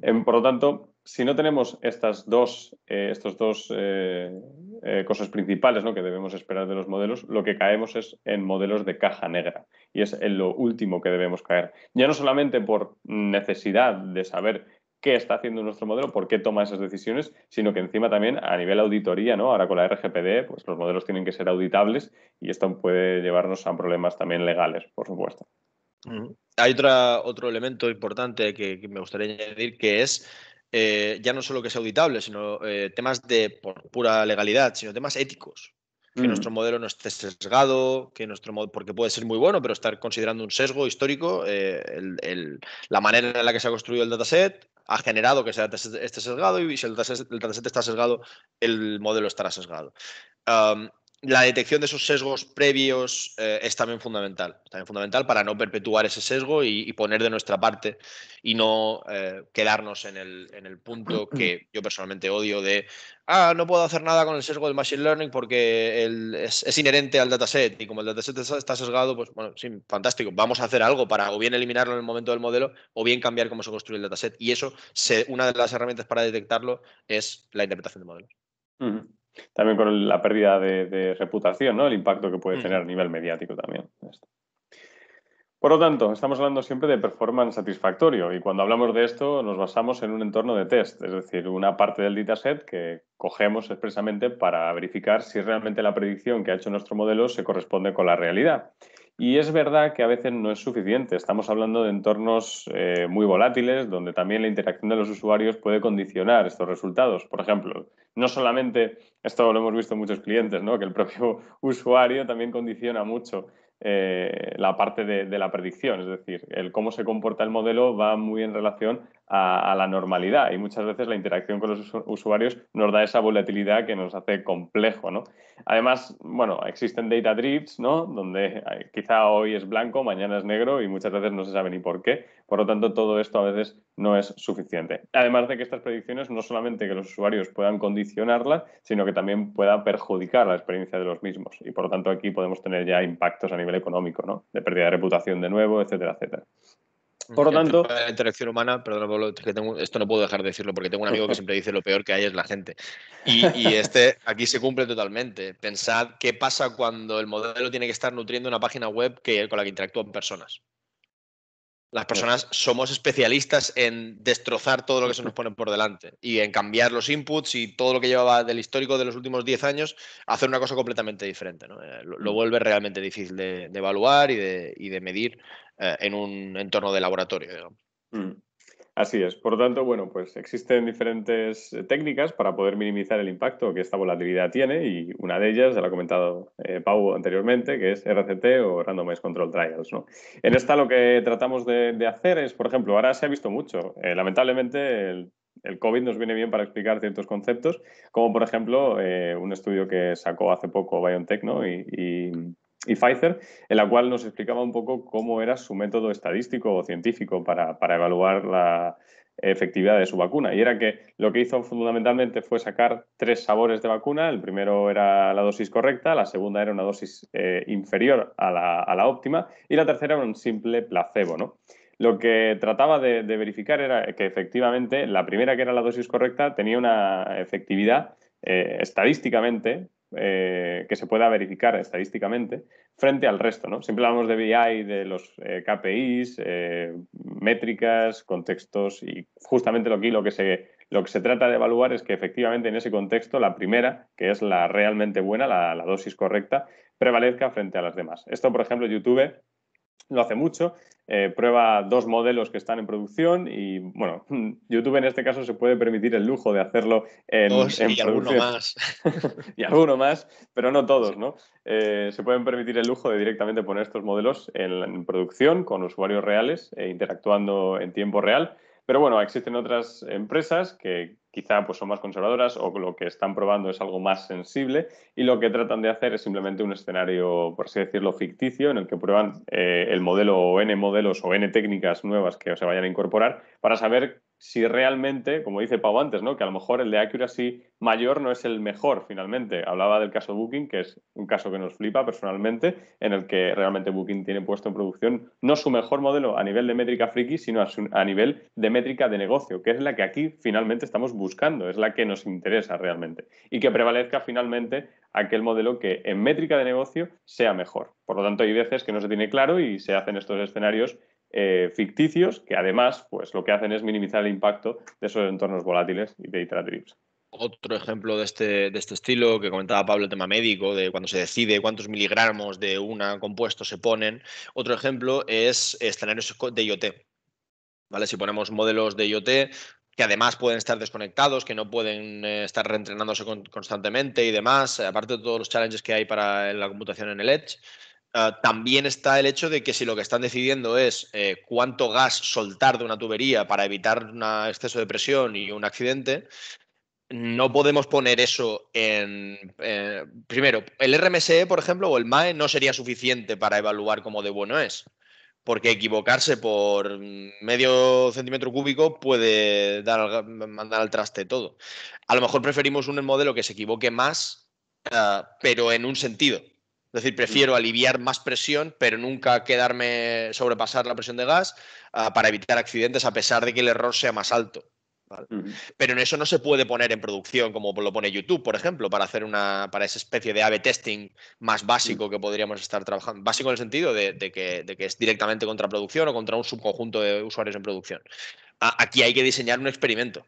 Speaker 2: Em, por lo tanto, si no tenemos estas dos, eh, estos dos eh, eh, cosas principales que debemos esperar de los modelos, lo que caemos es en modelos de caja negra y es en lo último que debemos caer. Ya no solamente por necesidad de saber qué está haciendo nuestro modelo, por qué toma esas decisiones, sino que encima también a nivel auditoría, ¿no? Ahora con la RGPD, pues los modelos tienen que ser auditables y esto puede llevarnos a problemas también legales, por supuesto.
Speaker 1: Hay otra, otro elemento importante que, me gustaría añadir que es eh, ya no solo que sea auditable, sino eh, temas de pura legalidad, sino temas éticos. Que mm. nuestro modelo no esté sesgado, que nuestro porque puede ser muy bueno, pero estar considerando un sesgo histórico, eh, la manera en la que se ha construido el dataset, ha generado que sea, este sesgado y si el dataset, está sesgado, el modelo estará sesgado la detección de esos sesgos previos eh, es también fundamental. También fundamental para no perpetuar ese sesgo y, poner de nuestra parte y no eh, quedarnos en el, punto que yo personalmente odio de, ah, no puedo hacer nada con el sesgo del Machine Learning porque es, inherente al dataset y como el dataset está sesgado, pues bueno, sí, fantástico. Vamos a hacer algo para o bien eliminarlo en el momento del modelo o bien cambiar cómo se construye el dataset. Y eso, una de las herramientas para detectarlo es la interpretación de modelos.
Speaker 2: También con la pérdida de, reputación, ¿no? El impacto que puede tener a nivel mediático también. Por lo tanto, estamos hablando siempre de performance satisfactorio y cuando hablamos de esto nos basamos en un entorno de test, es decir, una parte del dataset que cogemos expresamente para verificar si realmente la predicción que ha hecho nuestro modelo se corresponde con la realidad. Y es verdad que a veces no es suficiente. Estamos hablando de entornos eh, muy volátiles, donde también la interacción de los usuarios puede condicionar estos resultados. Por ejemplo, no solamente, esto lo hemos visto en muchos clientes, ¿no? que el propio usuario también condiciona mucho eh, la parte de, de, la predicción, es decir, el cómo se comporta el modelo va muy en relación a, la normalidad y muchas veces la interacción con los usuarios nos da esa volatilidad que nos hace complejo, Además, bueno, existen data drifts, ¿no? Donde eh, quizá hoy es blanco, mañana es negro y muchas veces no se sabe ni por qué. Por lo tanto, todo esto a veces no es suficiente. Además de que estas predicciones no solamente que los usuarios puedan condicionarlas, sino que también pueda perjudicar la experiencia de los mismos. Y por lo tanto, aquí podemos tener ya impactos a nivel económico, ¿no? De pérdida de reputación de nuevo, etcétera, etcétera. Por lo tanto. La
Speaker 1: interacción humana, perdón, esto no puedo dejar de decirlo porque tengo un amigo que siempre dice lo peor que hay es la gente. Y, este aquí se cumple totalmente. Pensad qué pasa cuando el modelo tiene que estar nutriendo una página web que, con la que interactúan personas. Las personas somos especialistas en destrozar todo lo que se nos pone por delante y en cambiar los inputs y todo lo que llevaba del histórico de los últimos 10 años hacer una cosa completamente diferente. Eh, lo, mm. vuelve realmente difícil de, evaluar y de medir eh, en un entorno de laboratorio,
Speaker 2: mm. Así es. Por lo tanto, bueno, pues existen diferentes eh, técnicas para poder minimizar el impacto que esta volatilidad tiene y una de ellas, ya lo ha comentado eh, Pau anteriormente, que es RCT o Randomized Control Trials. En esta lo que tratamos de, hacer es, por ejemplo, ahora se ha visto mucho. lamentablemente, el, COVID nos viene bien para explicar ciertos conceptos, como por ejemplo un estudio que sacó hace poco BioNTech ¿no? y y Pfizer, en la cual nos explicaba un poco cómo era su método estadístico o científico para, evaluar la efectividad de su vacuna. Y era que lo que hizo fundamentalmente fue sacar tres sabores de vacuna. El primero era la dosis correcta, la segunda era una dosis eh, inferior a la, óptima y la tercera era un simple placebo, ¿no? lo que trataba de, verificar era que efectivamente la primera que era la dosis correcta tenía una efectividad eh, estadísticamente eh, que se pueda verificar estadísticamente frente al resto. ¿no? Siempre hablamos de BI, de los eh, KPIs, eh, métricas, contextos y justamente lo, aquí lo que, se, lo que se trata de evaluar es que efectivamente en ese contexto la primera, que es la realmente buena, la, la dosis correcta, prevalezca frente a las demás. Esto, por ejemplo, YouTube lo hace mucho, eh, prueba dos modelos que están en producción y bueno, YouTube en este caso se puede permitir el lujo de hacerlo en, y Alguno más. y alguno más, pero no todos, ¿no? Eh, se pueden permitir el lujo de directamente poner estos modelos en, en producción con usuarios reales e interactuando en tiempo real. Pero bueno, existen otras empresas que quizá pues, son más conservadoras o lo que están probando es algo más sensible y lo que tratan de hacer es simplemente un escenario, por así decirlo, ficticio en el que prueban eh, el modelo o n modelos o n técnicas nuevas que se vayan a incorporar para saber si realmente, como dice Pau antes, que a lo mejor el de accuracy mayor no es el mejor finalmente. Hablaba del caso Booking, que es un caso que nos flipa personalmente, en el que realmente Booking tiene puesto en producción no su mejor modelo a nivel de métrica friki, sino a nivel de métrica de negocio, que es la que aquí finalmente estamos buscando, es la que nos interesa realmente. Y que prevalezca finalmente aquel modelo que en métrica de negocio sea mejor. Por lo tanto, hay veces que no se tiene claro y se hacen estos escenarios eh, ficticios que además pues, lo que hacen es minimizar el impacto de esos entornos volátiles y de data
Speaker 1: Otro ejemplo de este, de este estilo que comentaba Pablo, el tema médico, de cuando se decide cuántos miligramos de un compuesto se ponen. Otro ejemplo es escenarios de IoT. ¿Vale? Si ponemos modelos de IoT, que además pueden estar desconectados, que no pueden eh, estar reentrenándose constantemente y demás, aparte de todos los challenges que hay para la computación en el Edge, Ah, también está el hecho de que si lo que están decidiendo es eh, cuánto gas soltar de una tubería para evitar un exceso de presión y un accidente, no podemos poner eso en... Eh, primero, el RMSE, por ejemplo, o el MAE no sería suficiente para evaluar cómo de bueno es, porque equivocarse por medio centímetro cúbico puede dar, mandar al traste todo. A lo mejor preferimos un modelo que se equivoque más, ah, pero en un sentido. Es decir, prefiero aliviar más presión, pero nunca quedarme sobrepasar la presión de gas ah, para evitar accidentes a pesar de que el error sea más alto. Pero en eso no se puede poner en producción como lo pone YouTube, por ejemplo, para hacer una para esa especie de A-B testing más básico que podríamos estar trabajando. Básico en el sentido de, que, es directamente contra producción o contra un subconjunto de usuarios en producción. Ah, aquí hay que diseñar un experimento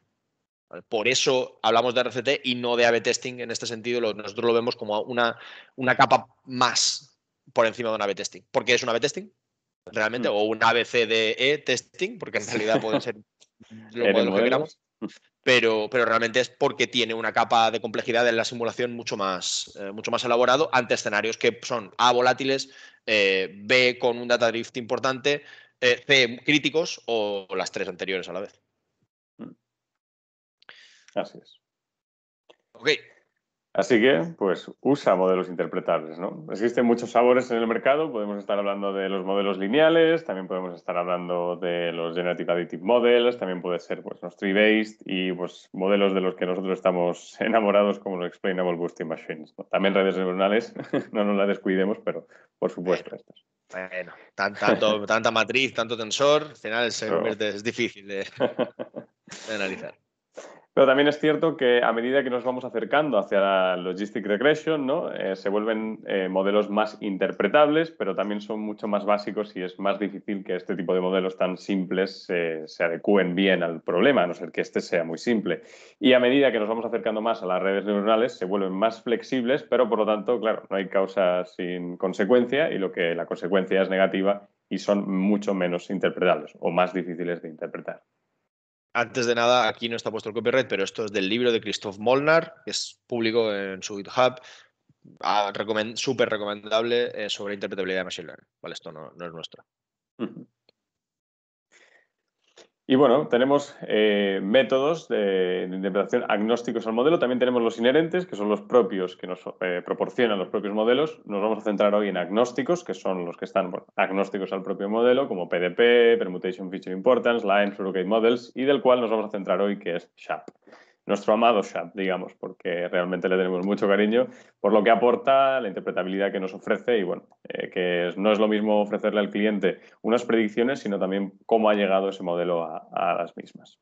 Speaker 1: por eso hablamos de RCT y no de A-B testing en este sentido. nosotros lo vemos como una, una capa más por encima de un A-B testing. ¿Por qué es un A-B testing? Realmente, hmm. o un ABCDE testing, porque en realidad pueden ser lo que queramos. Pero, pero, realmente es porque tiene una capa de complejidad en la simulación mucho más, eh, mucho más elaborado ante escenarios que son A volátiles, eh, B con un data drift importante, eh, C críticos o las tres anteriores a la vez. Así es. Ok.
Speaker 2: Así que, pues, usa modelos interpretables, ¿no? Existen muchos sabores en el mercado, podemos estar hablando de los modelos lineales, también podemos estar hablando de los Generative Additive Models, también puede ser, pues, los tree-based y, pues, modelos de los que nosotros estamos enamorados como los Explainable Boosting Machines. También redes neuronales, no nos la descuidemos, pero, por supuesto, estas.
Speaker 1: Bueno, tanto, tanta matriz, tanto tensor, al final es difícil de analizar.
Speaker 2: Pero también es cierto que a medida que nos vamos acercando hacia la logistic regression, ¿no? Eh, se vuelven eh, modelos más interpretables, pero también son mucho más básicos y es más difícil que este tipo de modelos tan simples eh, se adecúen bien al problema, a no ser que este sea muy simple. Y a medida que nos vamos acercando más a las redes neuronales, se vuelven más flexibles, pero por lo tanto, claro, no hay causa sin consecuencia y lo que la consecuencia es negativa y son mucho menos interpretables o más difíciles de interpretar.
Speaker 1: Antes de nada, aquí no está puesto el copyright, pero esto es del libro de Christoph Molnar, que es público en su GitHub, ah, súper recomendable eh, sobre interpretabilidad de Machine Learning. Vale, esto no, es nuestro. Y bueno, tenemos eh, métodos
Speaker 2: de, interpretación agnósticos al modelo, también tenemos los inherentes, que son los propios que nos eh, proporcionan los propios modelos. Nos vamos a centrar hoy en agnósticos, que son los que están agnósticos al propio modelo, como PDP, Permutation Feature Importance, Line Surrogate Models, y del cual nos vamos a centrar hoy, que es SHAP nuestro amado chat, digamos, porque realmente le tenemos mucho cariño por lo que aporta, la interpretabilidad que nos ofrece y bueno, eh, que no es lo mismo ofrecerle al cliente unas predicciones, sino también cómo ha llegado ese modelo a, las mismas.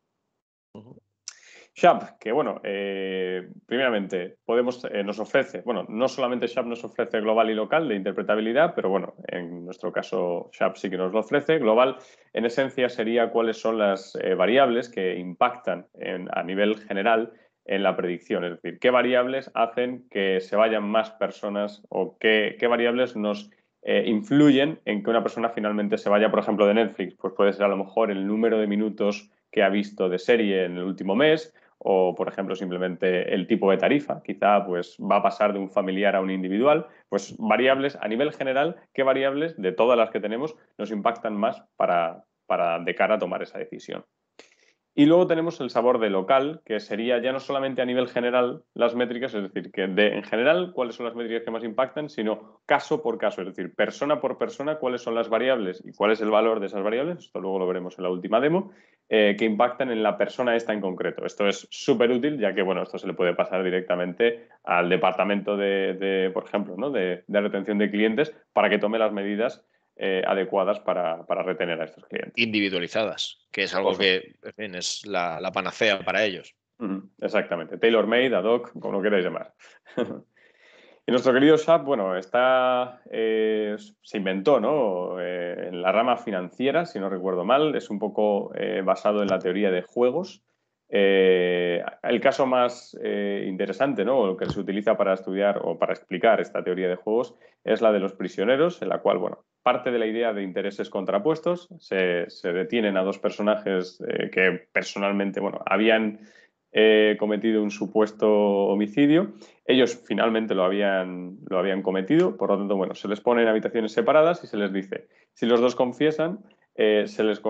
Speaker 2: Shap, que bueno, eh, primeramente podemos, eh, nos ofrece, bueno, no solamente Shap nos ofrece global y local de interpretabilidad, pero bueno, en nuestro caso Shap sí que nos lo ofrece. Global, en esencia, sería cuáles son las eh, variables que impactan a nivel general en la predicción, es decir, qué variables hacen que se vayan más personas o qué, variables nos influyen en que una persona finalmente se vaya, por ejemplo, de Netflix. Pues puede ser a lo mejor el número de minutos que ha visto de serie en el último mes, o, por ejemplo, simplemente el tipo de tarifa. Quizá pues, va a pasar de un familiar a un individual. Pues variables a nivel general, ¿qué variables de todas las que tenemos nos impactan más para, de cara a tomar esa decisión? Y luego tenemos el sabor de local, que sería ya no solamente a nivel general las métricas, es decir, que en general cuáles son las métricas que más impactan, sino caso por caso, es decir, persona por persona, cuáles son las variables y cuál es el valor de esas variables. Esto luego lo veremos en la última demo. Eh, que impactan en la persona esta en concreto. Esto es súper útil, ya que bueno, esto se le puede pasar directamente al departamento de, por ejemplo, de, retención de clientes para que tome las medidas eh, adecuadas para, retener a estos clientes. Individualizadas, que es algo que
Speaker 1: es la, la panacea
Speaker 2: para ellos. Exactamente, tailor made, ad hoc, como lo queráis llamar. Y nuestro querido SAP, bueno, está, eh, se inventó ¿no? Eh, en la rama financiera, si no recuerdo mal, es un poco eh, basado en la teoría de juegos. el caso más interesante, ¿no? lo que se utiliza para estudiar o para explicar esta teoría de juegos, es la de los prisioneros, en la cual, bueno, parte de la idea de intereses contrapuestos, se, se detienen a dos personajes que personalmente, bueno, habían cometido un supuesto homicidio. Ellos finalmente lo habían, lo habían cometido, por lo tanto, bueno, se les pone en habitaciones separadas y se les dice, si los dos confiesan, eh, se les,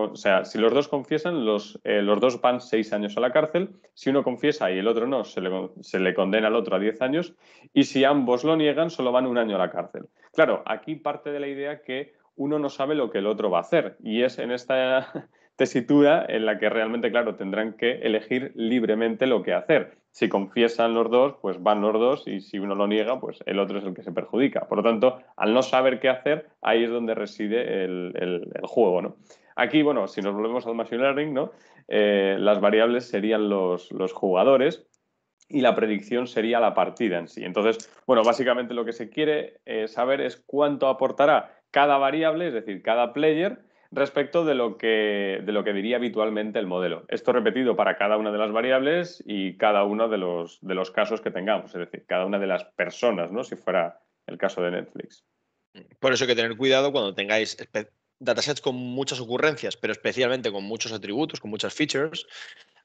Speaker 2: si los dos confiesan, los, eh, los, dos van seis años a la cárcel. Si uno confiesa y el otro no, se le, se le, condena al otro a diez años. Y si ambos lo niegan, solo van un año a la cárcel. Claro, aquí parte de la idea que uno no sabe lo que el otro va a hacer. Y es en esta, tesitura en la que realmente, claro, tendrán que elegir libremente lo que hacer. Si confiesan los dos, pues van los dos y si uno lo niega, pues el otro es el que se perjudica. Por lo tanto, al no saber qué hacer, ahí es donde reside el, juego, ¿no? Aquí, bueno, si nos volvemos al machine learning, ¿no? Eh, las variables serían los, jugadores y la predicción sería la partida en sí. Entonces, bueno, básicamente lo que se quiere eh, saber es cuánto aportará cada variable, es decir, cada player, respecto de lo, que, de lo que diría habitualmente el modelo. Esto repetido para cada una de las variables y cada uno de los, de los casos que tengamos, es decir, cada una de las personas, ¿no? si fuera el caso de Netflix.
Speaker 1: Por eso hay que tener cuidado cuando tengáis datasets con muchas ocurrencias, pero especialmente con muchos atributos, con muchas features,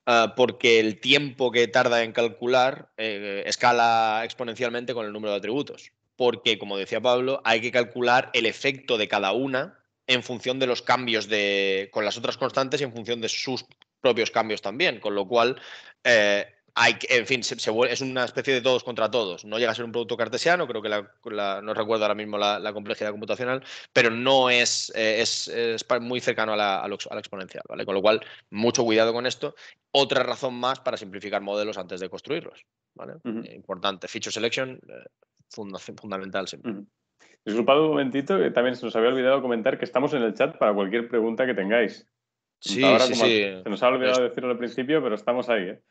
Speaker 1: ah, porque el tiempo que tarda en calcular eh, escala exponencialmente con el número de atributos. Porque, como decía Pablo, hay que calcular el efecto de cada una en función de los cambios de, con las otras constantes y en función de sus propios cambios también, con lo cual, eh, en fin, es una especie de todos contra todos. No llega a ser un producto cartesiano, creo que la, no recuerdo ahora mismo la, complejidad computacional, pero no es, eh, es, muy cercano a la, exponencial, Con lo cual, mucho cuidado con esto. Otra razón más para simplificar modelos antes de construirlos, eh, Importante, feature selection, fundamental siempre. Disculpad un momentito, que también se nos había olvidado comentar que estamos en el chat para
Speaker 2: cualquier pregunta que tengáis.
Speaker 1: Sí, sí, Se nos ha
Speaker 2: olvidado decirlo al principio, pero estamos ahí. ¿eh?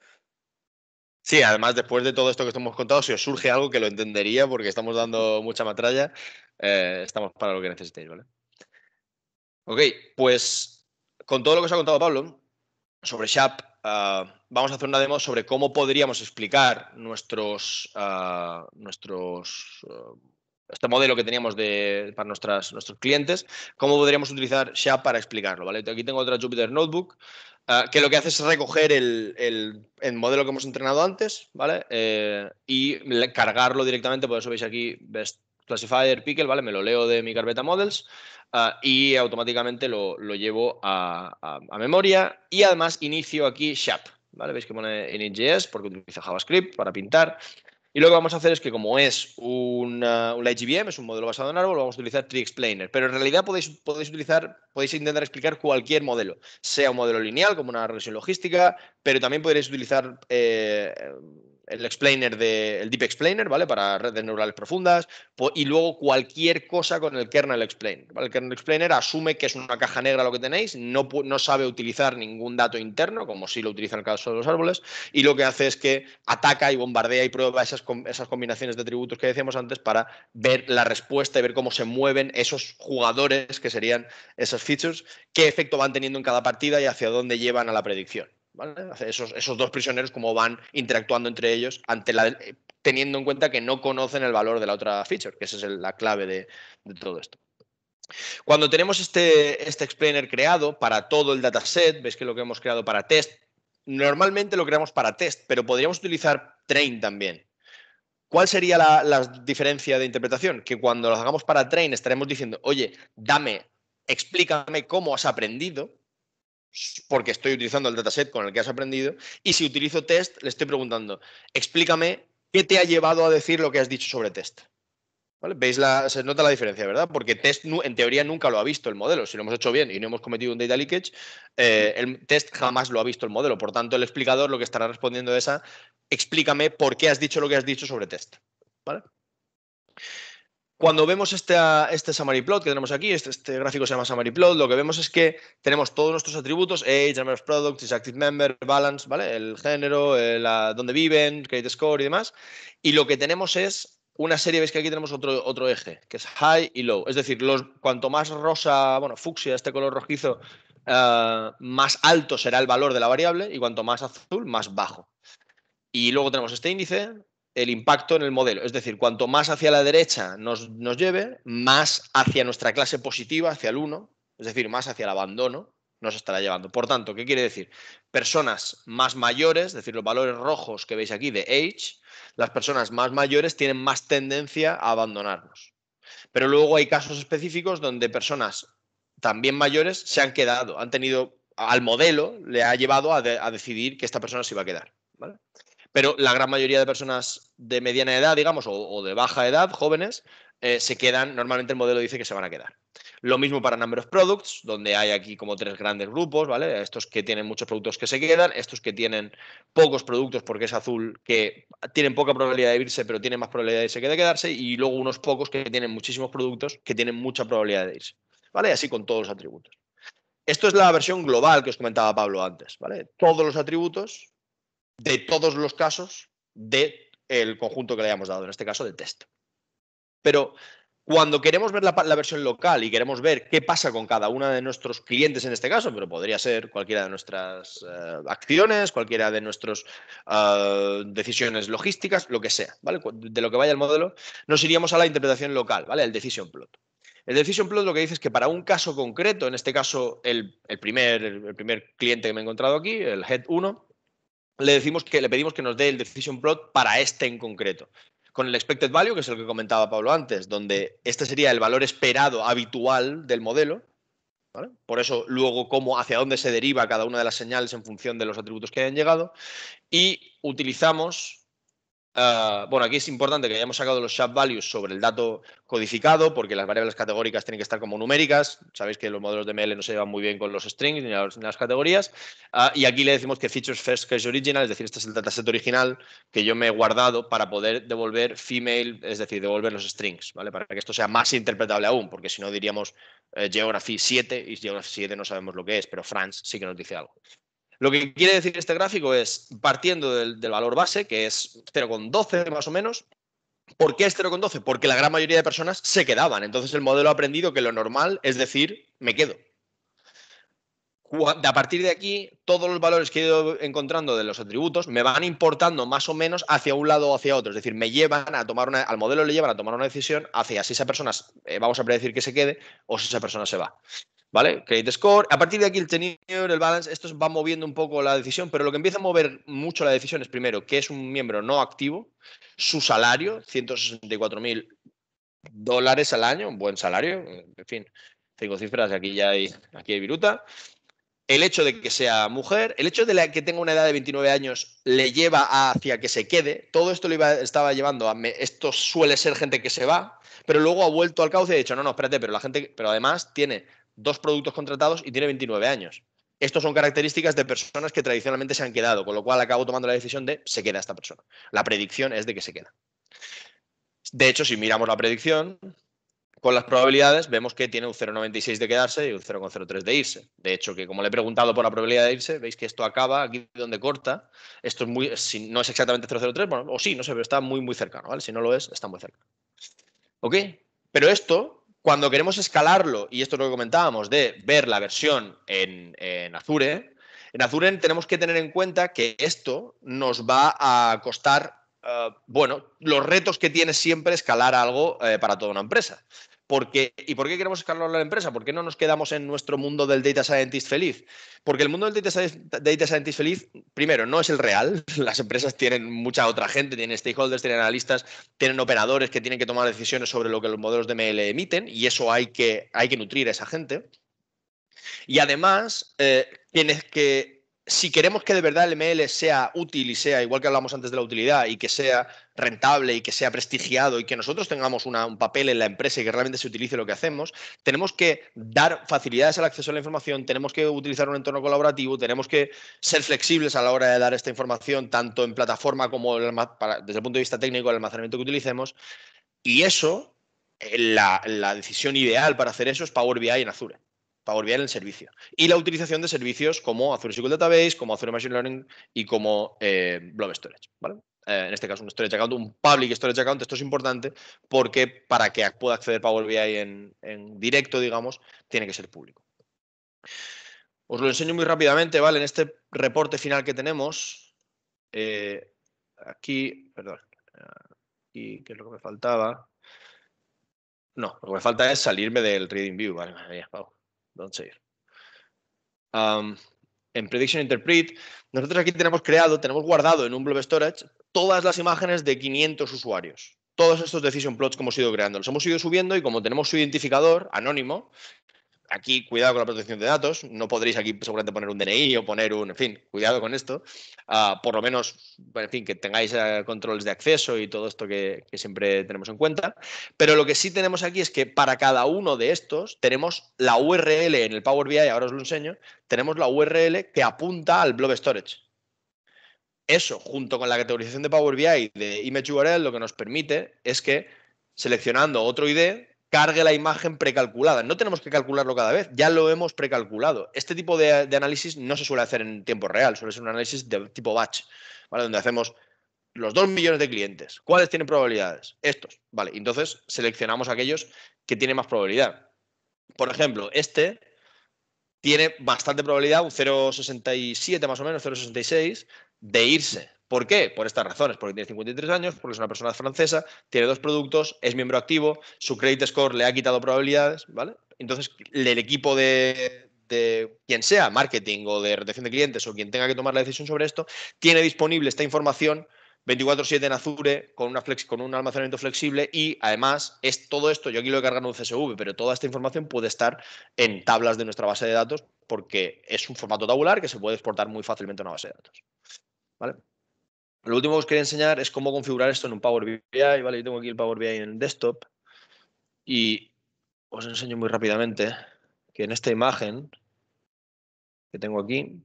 Speaker 1: Sí, además, después de todo esto que os hemos contado, si os surge algo que lo entendería, porque estamos dando mucha matralla, eh, estamos para lo que necesitéis, ¿vale? Ok, pues con todo lo que os ha contado Pablo sobre SHAP, ah, vamos a hacer una demo sobre cómo podríamos explicar nuestros, ah, nuestros ah, este modelo que teníamos para nuestras, nuestros clientes, cómo podríamos utilizar SHAP para explicarlo. ¿vale? Aquí tengo otra Jupyter Notebook, ah, que lo que hace es recoger el, modelo que hemos entrenado antes ¿vale? Eh, y cargarlo directamente, por eso veis aquí Best Classifier, Pickle, ¿vale? me lo leo de mi carpeta Models ah, y automáticamente lo, llevo a, memoria y además inicio aquí SHAP. ¿Vale? Veis que pone init.js porque utiliza JavaScript para pintar. Y lo que vamos a hacer es que como es una, un IGBM, es un modelo basado en árbol, vamos a utilizar Explainer Pero en realidad podéis, podéis utilizar, podéis intentar explicar cualquier modelo, sea un modelo lineal como una relación logística, pero también podréis utilizar eh, el explainer de, el deep explainer, ¿vale? Para redes neurales profundas, y luego cualquier cosa con el kernel explainer, El kernel explainer asume que es una caja negra lo que tenéis, no, sabe utilizar ningún dato interno, como sí lo utiliza en el caso de los árboles, y lo que hace es que ataca y bombardea y prueba esas, esas combinaciones de atributos que decíamos antes para ver la respuesta y ver cómo se mueven esos jugadores que serían esos features, qué efecto van teniendo en cada partida y hacia dónde llevan a la predicción. Esos, dos prisioneros cómo van interactuando entre ellos eh, teniendo en cuenta que no conocen el valor de la otra feature, que esa es la clave de, todo esto. Cuando tenemos este, este explainer creado para todo el dataset, veis que lo que hemos creado para test, normalmente lo creamos para test, pero podríamos utilizar train también. ¿Cuál sería la, la, diferencia de interpretación? Que cuando lo hagamos para train estaremos diciendo, oye, dame, explícame cómo has aprendido, porque estoy utilizando el dataset con el que has aprendido, y si utilizo test, le estoy preguntando, explícame qué te ha llevado a decir lo que has dicho sobre test. ¿Vale? ¿Veis la, se nota la diferencia, ¿verdad? Porque test en teoría nunca lo ha visto el modelo. Si lo hemos hecho bien y no hemos cometido un data leakage, eh, el test jamás lo ha visto el modelo. Por tanto, el explicador lo que estará respondiendo es a explícame por qué has dicho lo que has dicho sobre test. ¿Vale? Cuando vemos este, ah, este summary plot que tenemos aquí, este, este, gráfico se llama summary plot, lo que vemos es que tenemos todos nuestros atributos, age, number of products, active member, balance, ¿vale? El género, el, eh, dónde viven, credit score y demás. Y lo que tenemos es una serie, veis que aquí tenemos otro, otro eje, que es high y low. Es decir, los, cuanto más rosa, bueno, fucsia, este color rojizo, ah, más alto será el valor de la variable y cuanto más azul, más bajo. Y luego tenemos este índice, el impacto en el modelo. Es decir, cuanto más hacia la derecha nos, nos lleve, más hacia nuestra clase positiva, hacia el 1, es decir, más hacia el abandono, nos estará llevando. Por tanto, ¿qué quiere decir? Personas más mayores, es decir, los valores rojos que veis aquí de age, las personas más mayores tienen más tendencia a abandonarnos. Pero luego hay casos específicos donde personas también mayores se han quedado, han tenido al modelo, le ha llevado a, decidir que esta persona se iba a quedar. ¿vale? Pero la gran mayoría de personas de mediana edad, digamos, o, de baja edad, jóvenes, eh, se quedan, normalmente el modelo dice que se van a quedar. Lo mismo para Number of Products, donde hay aquí como tres grandes grupos, ¿vale? Estos que tienen muchos productos que se quedan, estos que tienen pocos productos porque es azul, que tienen poca probabilidad de irse, pero tienen más probabilidad de irse que de quedarse, y luego unos pocos que tienen muchísimos productos que tienen mucha probabilidad de irse, ¿vale? Así con todos los atributos. Esto es la versión global que os comentaba Pablo antes, ¿vale? Todos los atributos de todos los casos del el conjunto que le hayamos dado, en este caso de test. Pero cuando queremos ver la, la, versión local y queremos ver qué pasa con cada uno de nuestros clientes en este caso, pero podría ser cualquiera de nuestras eh, acciones, cualquiera de nuestras eh, decisiones logísticas, lo que sea, ¿vale? De lo que vaya el modelo, nos iríamos a la interpretación local, ¿vale? El decision plot. El decision plot lo que dice es que para un caso concreto, en este caso el, el primer, el primer cliente que me he encontrado aquí, el head 1, le decimos que le pedimos que nos dé el decision plot para este en concreto. Con el expected value, que es el que comentaba Pablo antes, donde este sería el valor esperado habitual del modelo. Por eso, luego, cómo, hacia dónde se deriva cada una de las señales en función de los atributos que hayan llegado. Y utilizamos Ah, bueno, aquí es importante que hayamos sacado los sharp values sobre el dato codificado, porque las variables categóricas tienen que estar como numéricas. Sabéis que los modelos de ML no se llevan muy bien con los strings ni las, categorías. Ah, y aquí le decimos que features first case original, es decir, este es el dataset original que yo me he guardado para poder devolver female, es decir, devolver los strings, ¿vale? Para que esto sea más interpretable aún, porque si no diríamos eh, geography 7 y geography 7 no sabemos lo que es, pero France sí que nos dice algo. Lo que quiere decir este gráfico es, partiendo del, valor base, que es 0,12 más o menos, ¿por qué es 0,12? Porque la gran mayoría de personas se quedaban. Entonces el modelo ha aprendido que lo normal es decir, me quedo. A partir de aquí, todos los valores que he ido encontrando de los atributos me van importando más o menos hacia un lado o hacia otro. Es decir, me llevan a tomar al modelo le llevan a tomar una decisión hacia si esa persona, eh, vamos a predecir que se quede o si esa persona se va. ¿Vale? Create score. A partir de aquí, el tenure, el balance, esto va moviendo un poco la decisión, pero lo que empieza a mover mucho la decisión es primero que es un miembro no activo, su salario, 164 mil dólares al año, un buen salario, en fin, cinco cifras, aquí ya hay, aquí hay viruta. El hecho de que sea mujer, el hecho de que tenga una edad de 29 años le lleva hacia que se quede. Todo esto le iba, estaba llevando a. esto suele ser gente que se va, pero luego ha vuelto al cauce y ha dicho: no, no, espérate, pero la gente. Pero además tiene dos productos contratados y tiene 29 años. Estos son características de personas que tradicionalmente se han quedado, con lo cual acabo tomando la decisión de se queda esta persona. La predicción es de que se queda. De hecho, si miramos la predicción, con las probabilidades vemos que tiene un 0,96 de quedarse y un 0,03 de irse. De hecho, que como le he preguntado por la probabilidad de irse, veis que esto acaba aquí donde corta. Esto es muy, si no es exactamente 0,03, bueno, o sí, no sé, pero está muy, muy cercano, ¿vale? Si no lo es, está muy cerca. ¿Ok? Pero esto cuando queremos escalarlo, y esto es lo que comentábamos, de ver la versión en, Azure, en Azure tenemos que tener en cuenta que esto nos va a costar eh, bueno, los retos que tiene siempre escalar algo eh, para toda una empresa. Porque, ¿Y por qué queremos escalar la empresa? ¿Por qué no nos quedamos en nuestro mundo del data scientist feliz? Porque el mundo del data, scientist feliz, primero, no es el real. Las empresas tienen mucha otra gente, tienen stakeholders, tienen analistas, tienen operadores que tienen que tomar decisiones sobre lo que los modelos de ML emiten y eso hay que, hay que nutrir a esa gente. Y además, eh, tienes que si queremos que de verdad el ML sea útil y sea, igual que hablamos antes de la utilidad, y que sea rentable y que sea prestigiado y que nosotros tengamos un papel en la empresa y que realmente se utilice lo que hacemos, tenemos que dar facilidades al acceso a la información, tenemos que utilizar un entorno colaborativo, tenemos que ser flexibles a la hora de dar esta información, tanto en plataforma como desde el punto de vista técnico, el almacenamiento que utilicemos. Y eso, eh, la, la decisión ideal para hacer eso es Power BI en Azure. BI en el servicio. Y la utilización de servicios como Azure SQL Database, como Azure Machine Learning y como eh, Blob Storage. Eh, en este caso, un Storage Account, un Public Storage Account. Esto es importante porque para que pueda acceder Power BI en, directo, digamos, tiene que ser público. Os lo enseño muy rápidamente, ¿vale? En este reporte final que tenemos, eh, aquí, perdón, aquí, ¿qué es lo que me faltaba? No, lo que me falta es salirme del Reading View, vale, madre mía, don't um, en Prediction Interpret, nosotros aquí tenemos creado, tenemos guardado en un blob storage todas las imágenes de 500 usuarios. Todos estos decision plots que hemos ido creando, los hemos ido subiendo y como tenemos su identificador anónimo, aquí cuidado con la protección de datos, no podréis aquí seguramente poner un DNI o poner un, en fin, cuidado con esto, ah, por lo menos, en fin, que tengáis ah, controles de acceso y todo esto que, siempre tenemos en cuenta, pero lo que sí tenemos aquí es que para cada uno de estos tenemos la URL en el Power BI, ahora os lo enseño, tenemos la URL que apunta al blob storage. Eso, junto con la categorización de Power BI de Image URL, lo que nos permite es que seleccionando otro ID, cargue la imagen precalculada. No tenemos que calcularlo cada vez, ya lo hemos precalculado. Este tipo de, análisis no se suele hacer en tiempo real, suele ser un análisis de tipo batch, donde hacemos los dos millones de clientes. ¿Cuáles tienen probabilidades? Estos. Vale, entonces seleccionamos aquellos que tienen más probabilidad. Por ejemplo, este tiene bastante probabilidad, un 0,67 más o menos, 0,66, de irse. ¿Por qué? Por estas razones, porque tiene 53 años, porque es una persona francesa, tiene dos productos, es miembro activo, su credit score le ha quitado probabilidades, ¿vale? Entonces, el equipo de, quien sea, marketing o de retención de clientes o quien tenga que tomar la decisión sobre esto, tiene disponible esta información 24/7 en Azure con, una flex, con un almacenamiento flexible y además es todo esto, yo aquí lo he cargado en un CSV, pero toda esta información puede estar en tablas de nuestra base de datos porque es un formato tabular que se puede exportar muy fácilmente a una base de datos. ¿Vale? Lo último que os quería enseñar es cómo configurar esto en un Power BI. ¿vale? Yo tengo aquí el Power BI en el desktop y os enseño muy rápidamente que en esta imagen que tengo aquí,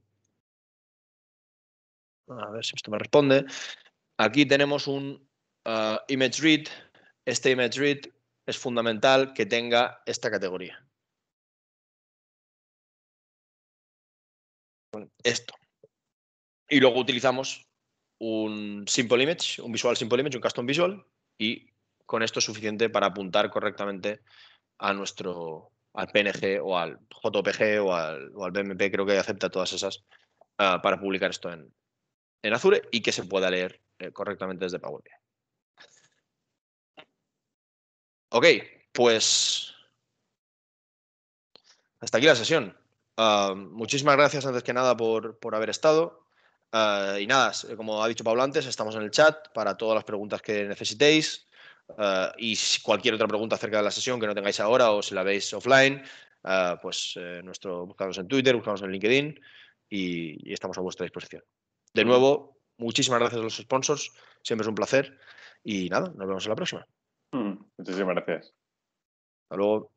Speaker 1: a ver si esto me responde, aquí tenemos un ah, image read. Este image read es fundamental que tenga esta categoría. Esto. Y luego utilizamos un simple image, un visual simple image, un custom visual, y con esto es suficiente para apuntar correctamente a nuestro al PNG o al JPG o al, BMP, creo que acepta todas esas, ah, para publicar esto en, en, Azure y que se pueda leer eh, correctamente desde Power BI. Ok, pues hasta aquí la sesión. Ah, muchísimas gracias antes que nada por, por haber estado. Eh, y nada, como ha dicho Pablo antes, estamos en el chat para todas las preguntas que necesitéis. Eh, y cualquier otra pregunta acerca de la sesión que no tengáis ahora o si la veis offline, eh, pues nuestro, buscadnos en Twitter, buscadnos en LinkedIn y, estamos a vuestra disposición. De nuevo, muchísimas gracias a los sponsors, siempre es un placer y nada, nos vemos en la próxima. Mm, muchísimas gracias. Hasta luego.